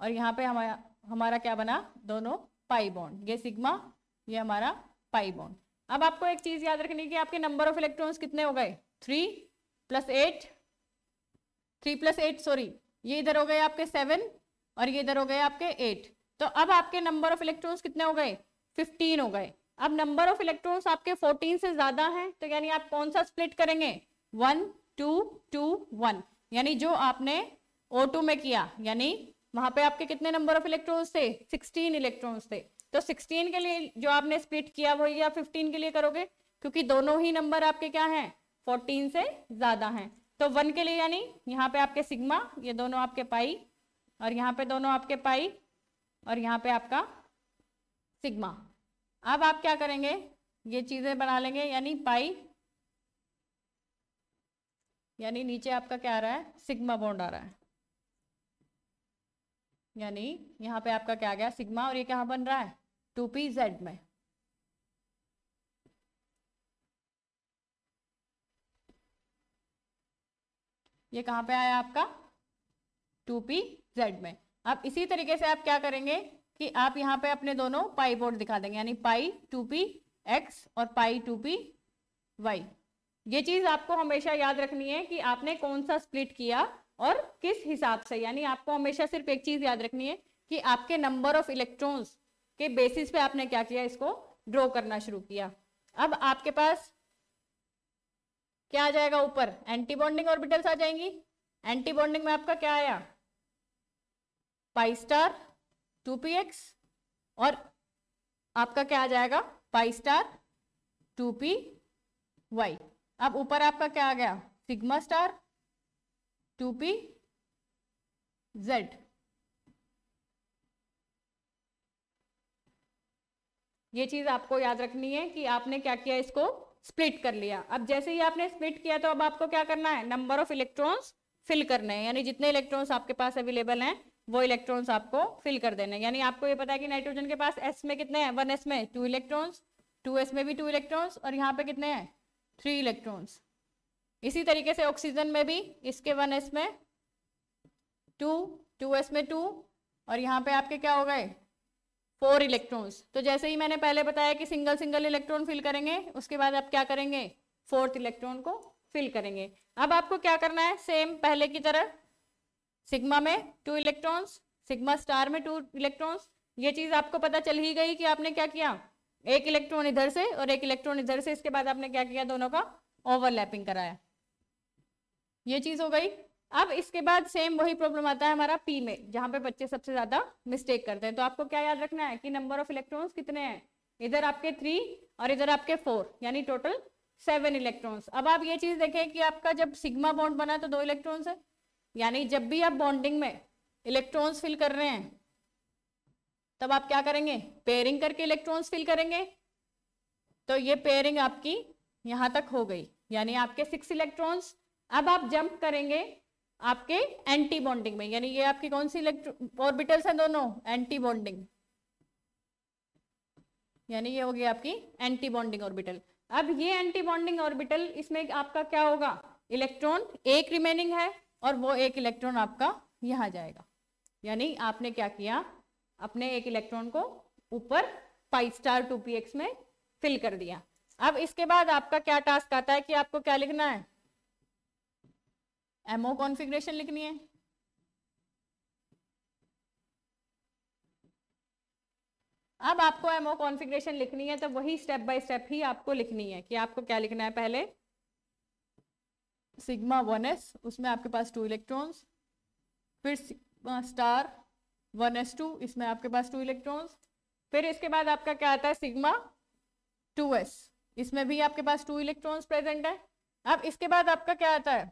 Speaker 1: और यहाँ पे हमारा हमारा क्या बना दोनों पाई बॉन्ड ये सिग्मा ये हमारा पाई बॉन्ड अब आपको एक चीज़ याद रखनी है कि आपके नंबर ऑफ इलेक्ट्रॉन्स कितने हो गए three plus eight three plus eight sorry ये इधर हो गए आपके सेवन और ये इधर हो गए आपके एट तो अब आपके नंबर ऑफ इलेक्ट्रॉन्स कितने हो गए फिफ्टीन हो गए अब नंबर ऑफ इलेक्ट्रॉन्स आपके फोर्टीन से ज़्यादा हैं तो यानी आप कौन सा स्प्लिट करेंगे वन टू टू वन यानी जो आपने O2 में किया यानी वहां पे आपके कितने नंबर ऑफ इलेक्ट्रॉन्स थे 16 इलेक्ट्रॉन्स थे तो 16 के लिए जो आपने स्प्लिट किया वही आप फिफ्टीन के लिए करोगे क्योंकि दोनों ही नंबर आपके क्या हैं 14 से ज्यादा हैं तो वन के लिए यानी यहाँ पे आपके सिग्मा ये दोनों आपके पाई और यहाँ पे दोनों आपके पाई और यहाँ पे आपका सिग्मा अब आप क्या करेंगे ये चीजें बना लेंगे यानी पाई यानी नीचे आपका क्या आ रहा है सिग्मा बॉन्ड आ रहा है यानी यहाँ पे आपका क्या आ गया सिग्मा और ये क्या बन रहा है टू पी जेड में ये कहाँ पे आया आपका टू पी जेड में अब इसी तरीके से आप क्या करेंगे कि आप यहां पे अपने दोनों पाई बोर्ड दिखा देंगे यानी पाई टू पी एक्स और पाई टू पी वाई ये चीज आपको हमेशा याद रखनी है कि आपने कौन सा स्प्लिट किया और किस हिसाब से यानी आपको हमेशा सिर्फ एक चीज याद रखनी है कि आपके नंबर ऑफ इलेक्ट्रॉन्स के बेसिस पे आपने क्या किया इसको ड्रॉ करना शुरू किया अब आपके पास क्या आ जाएगा ऊपर एंटीबॉन्डिंग ऑर्बिटल्स आ जाएंगी एंटीबॉन्डिंग में आपका क्या आया pi star two P x और आपका क्या आ जाएगा pi star two P Y अब ऊपर आपका क्या आ गया sigma star two P Z ये चीज आपको याद रखनी है कि आपने क्या किया इसको स्प्लिट कर लिया अब जैसे ही आपने स्प्लिट किया तो अब आपको क्या करना है नंबर ऑफ इलेक्ट्रॉन्स फिल करने हैं यानी जितने इलेक्ट्रॉन्स आपके पास अवेलेबल हैं वो इलेक्ट्रॉन्स आपको फिल कर देने यानी आपको ये पता है कि नाइट्रोजन के पास एस में कितने हैं वन एस में टू इलेक्ट्रॉन्स टू एस में भी टू इलेक्ट्रॉन्स और यहाँ पे कितने हैं थ्री इलेक्ट्रॉन्स इसी तरीके से ऑक्सीजन में भी इसके वन एस में टू टू एस में टू और यहाँ पे आपके क्या हो गए फोर इलेक्ट्रॉन्स तो जैसे ही मैंने पहले बताया कि सिंगल सिंगल इलेक्ट्रॉन फिल करेंगे उसके बाद आप क्या करेंगे फोर्थ इलेक्ट्रॉन को फिल करेंगे अब आपको क्या करना है सेम पहले की तरह सिग्मा में टू इलेक्ट्रॉन्स सिग्मा स्टार में टू इलेक्ट्रॉन्स ये चीज़ आपको पता चल ही गई कि आपने क्या किया एक इलेक्ट्रॉन इधर से और एक इलेक्ट्रॉन इधर से इसके बाद आपने क्या किया दोनों का ओवरलैपिंग कराया ये चीज हो गई अब इसके बाद सेम वही प्रॉब्लम आता है हमारा पी में जहाँ पे बच्चे सबसे ज्यादा मिस्टेक करते हैं तो आपको क्या याद रखना है कि नंबर ऑफ इलेक्ट्रॉन्स कितने हैं इधर आपके थ्री और इधर आपके फोर यानी टोटल सेवन इलेक्ट्रॉन्स अब आप ये चीज देखें कि आपका जब सिग्मा बॉन्ड बना तो दो इलेक्ट्रॉन्स है यानी जब भी आप बॉन्डिंग में इलेक्ट्रॉन्स फिल कर रहे हैं तब आप क्या करेंगे पेयरिंग करके इलेक्ट्रॉन्स फिल करेंगे तो ये पेयरिंग आपकी यहां तक हो गई यानी आपके सिक्स इलेक्ट्रॉन्स अब आप जंप करेंगे आपके एंटी बॉन्डिंग में यानी ये आपकी कौन सी इलेक्ट्रॉन ऑर्बिटल्स हैं दोनों एंटी बॉन्डिंग यानी ये होगी आपकी एंटी बॉन्डिंग ऑर्बिटल अब ये एंटी बॉन्डिंग ऑर्बिटल इसमें आपका क्या होगा इलेक्ट्रॉन एक रिमेनिंग है और वो एक इलेक्ट्रॉन आपका यहां जाएगा यानी आपने क्या किया अपने एक इलेक्ट्रॉन को ऊपर pi star two P x में फिल कर दिया अब इसके बाद आपका क्या टास्क आता है कि आपको क्या लिखना है एमओ कॉन्फ़िगरेशन लिखनी है अब आपको एमओ कॉन्फ़िगरेशन लिखनी है तो वही स्टेप बाय स्टेप ही आपको लिखनी है कि आपको क्या लिखना है पहले सिग्मा वन एस उसमें आपके पास टू इलेक्ट्रॉन्स फिर स्टार वन एस टू इसमें आपके पास टू इलेक्ट्रॉन्स फिर इसके बाद आपका क्या आता है सिग्मा टू एस इसमें भी आपके पास टू इलेक्ट्रॉन्स प्रेजेंट है अब इसके बाद आपका क्या आता है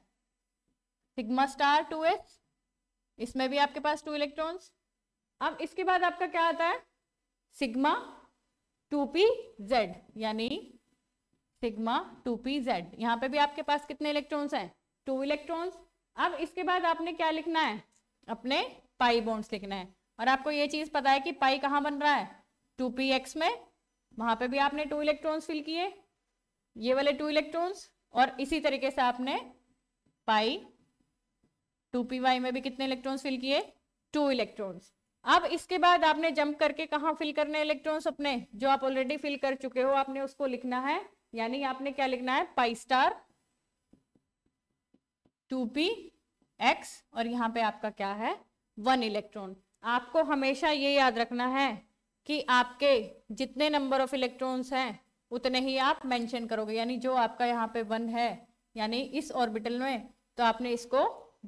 Speaker 1: सिग्मा स्टार टू एस इसमें भी आपके पास टू इलेक्ट्रॉन्स अब इसके बाद आपका क्या आता है सिग्मा टू पी जेड यानी सिग्मा टू पी जेड यहाँ पे भी आपके पास कितने इलेक्ट्रॉन्स हैं टू इलेक्ट्रॉन्स अब इसके बाद आपने क्या लिखना है अपने पाई बॉन्ड्स लिखना है और आपको ये चीज पता है कि पाई कहाँ बन रहा है टू पी एक्स में वहां पे भी आपने टू इलेक्ट्रॉन्स फिल किए ये वाले टू इलेक्ट्रॉन्स और इसी तरीके से आपने पाई टू पी वाई में भी कितने इलेक्ट्रॉन्स फिल किए टू इलेक्ट्रॉन्स अब इसके बाद आपने जंप करके कहाँ फिल करने इलेक्ट्रॉन्स अपने जो आप ऑलरेडी फिल कर चुके हो आपने उसको लिखना है यानी आपने क्या लिखना है pi star two P x और यहाँ पे आपका क्या है वन इलेक्ट्रॉन आपको हमेशा ये याद रखना है कि आपके जितने नंबर ऑफ इलेक्ट्रॉन्स हैं उतने ही आप मेंशन करोगे यानी जो आपका यहाँ पे वन है यानी इस ऑर्बिटल में तो आपने इसको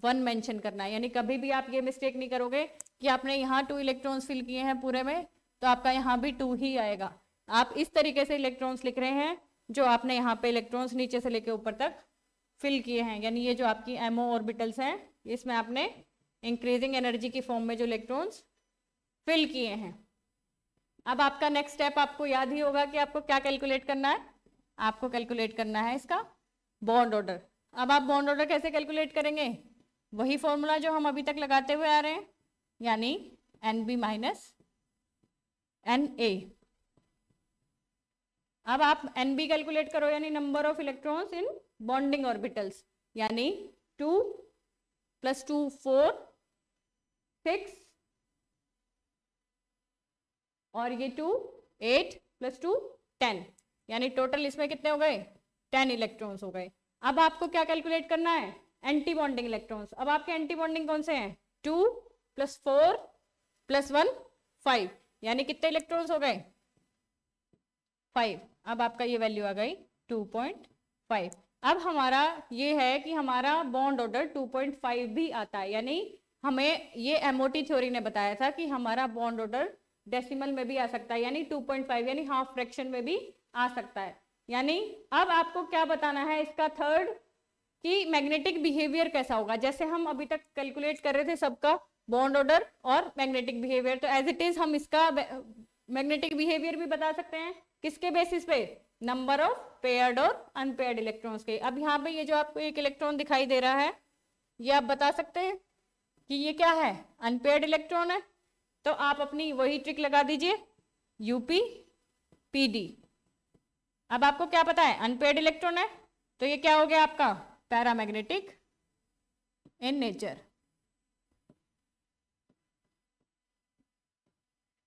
Speaker 1: वन मेंशन करना है यानी कभी भी आप ये मिस्टेक नहीं करोगे कि आपने यहाँ टू इलेक्ट्रॉन्स फिल किए हैं पूरे में तो आपका यहाँ भी टू ही आएगा आप इस तरीके से इलेक्ट्रॉन्स लिख रहे हैं जो आपने यहाँ पे इलेक्ट्रॉन्स नीचे से लेके ऊपर तक फिल किए हैं यानी ये जो आपकी एमओ ऑर्बिटल्स हैं इसमें आपने इंक्रीजिंग एनर्जी की फॉर्म में जो इलेक्ट्रॉन्स फिल किए हैं अब आपका नेक्स्ट स्टेप आपको याद ही होगा कि आपको क्या कैलकुलेट करना है आपको कैलकुलेट करना है इसका बॉन्ड ऑर्डर अब आप बॉन्ड ऑर्डर कैसे कैलकुलेट करेंगे वही फॉर्मूला जो हम अभी तक लगाते हुए आ रहे हैं यानी N B minus N A अब आप एन बी कैलकुलेट करो यानी number of electrons in bonding orbitals यानी two plus two four six और ये two eight plus two ten यानी टोटल इसमें कितने हो गए टेन इलेक्ट्रॉन्स हो गए अब आपको क्या कैलकुलेट करना है एंटी बॉन्डिंग इलेक्ट्रॉन्स अब आपके एंटी बॉन्डिंग कौन से हैं two plus four plus one five यानी कितने इलेक्ट्रॉन्स हो गए फाइव अब आपका ये वैल्यू आ गई टू पॉइंट फाइव अब हमारा ये है कि हमारा bond order two point five भी आता है यानी हमें ये एमओटी थ्योरी ने बताया था कि हमारा बॉन्ड ऑर्डर डेसिमल में भी आ सकता है यानी 2.5 यानी हाफ फ्रैक्शन में भी आ सकता है यानी अब आपको क्या बताना है इसका थर्ड कि मैग्नेटिक बिहेवियर कैसा होगा जैसे हम अभी तक कैलकुलेट कर रहे थे सबका बॉन्ड ऑर्डर और मैग्नेटिक बिहेवियर तो एज इट इज हम इसका मैग्नेटिक बिहेवियर भी बता सकते हैं किसके बेसिस पे नंबर ऑफ पेयर्ड और अनपेयर्ड इलेक्ट्रॉन्स के अब यहाँ पे ये जो आपको एक इलेक्ट्रॉन दिखाई दे रहा है ये आप बता सकते हैं कि ये क्या है अनपेड इलेक्ट्रॉन है तो आप अपनी वही ट्रिक लगा दीजिए यूपी पीडी अब आपको क्या पता है अनपेड इलेक्ट्रॉन है तो ये क्या हो गया आपका पैरामैग्नेटिक इन नेचर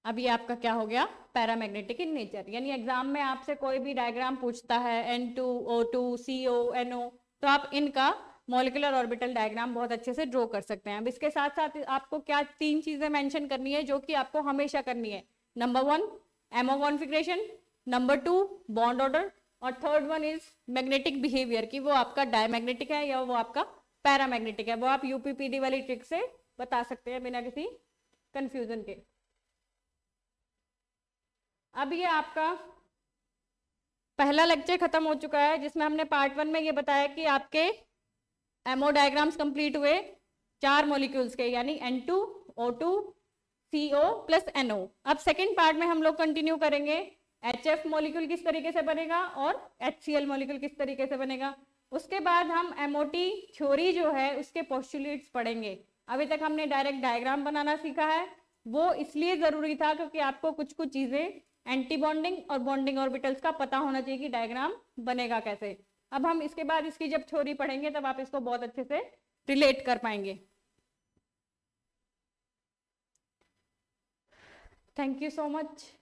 Speaker 1: अब ये आपका क्या हो गया पैरामैग्नेटिक इन नेचर यानी एग्जाम में आपसे कोई भी डायग्राम पूछता है N two O two C O N O तो आप इनका मोलिकुलर ऑर्बिटल डायग्राम बहुत अच्छे से ड्रॉ कर सकते हैं अब इसके साथ साथ आपको क्या तीन चीजें मैंशन करनी है जो कि आपको हमेशा करनी है number one MO configuration number two bond order और third one is magnetic behaviour की वो आपका डायमैग्नेटिक है या वो आपका पैरामैग्नेटिक है वो आप यूपीपीडी वाली ट्रिक से बता सकते हैं बिना किसी कंफ्यूजन के अब ये आपका पहला लेक्चर खत्म हो चुका है जिसमें हमने पार्ट वन में ये बताया कि आपके एमओ डायग्राम्स कंप्लीट हुए चार मॉलिक्यूल्स के यानी N two O two C O plus NO अब सेकेंड पार्ट में हम लोग कंटिन्यू करेंगे एच एफ मॉलिक्यूल किस तरीके से बनेगा और एच सी एल मॉलिक्यूल किस तरीके से बनेगा उसके बाद हम टी थ्योरी जो है उसके पोस्टुलेट्स पढ़ेंगे अभी तक हमने डायरेक्ट डायग्राम बनाना सीखा है वो इसलिए ज़रूरी था क्योंकि आपको कुछ कुछ चीज़ें एंटीबॉन्डिंग और बॉन्डिंग ऑर्बिटल्स का पता होना चाहिए कि डायग्राम बनेगा कैसे अब हम इसके बाद इसकी जब छोरी पढ़ेंगे तब आप इसको बहुत अच्छे से रिलेट कर पाएंगे थैंक यू सो मच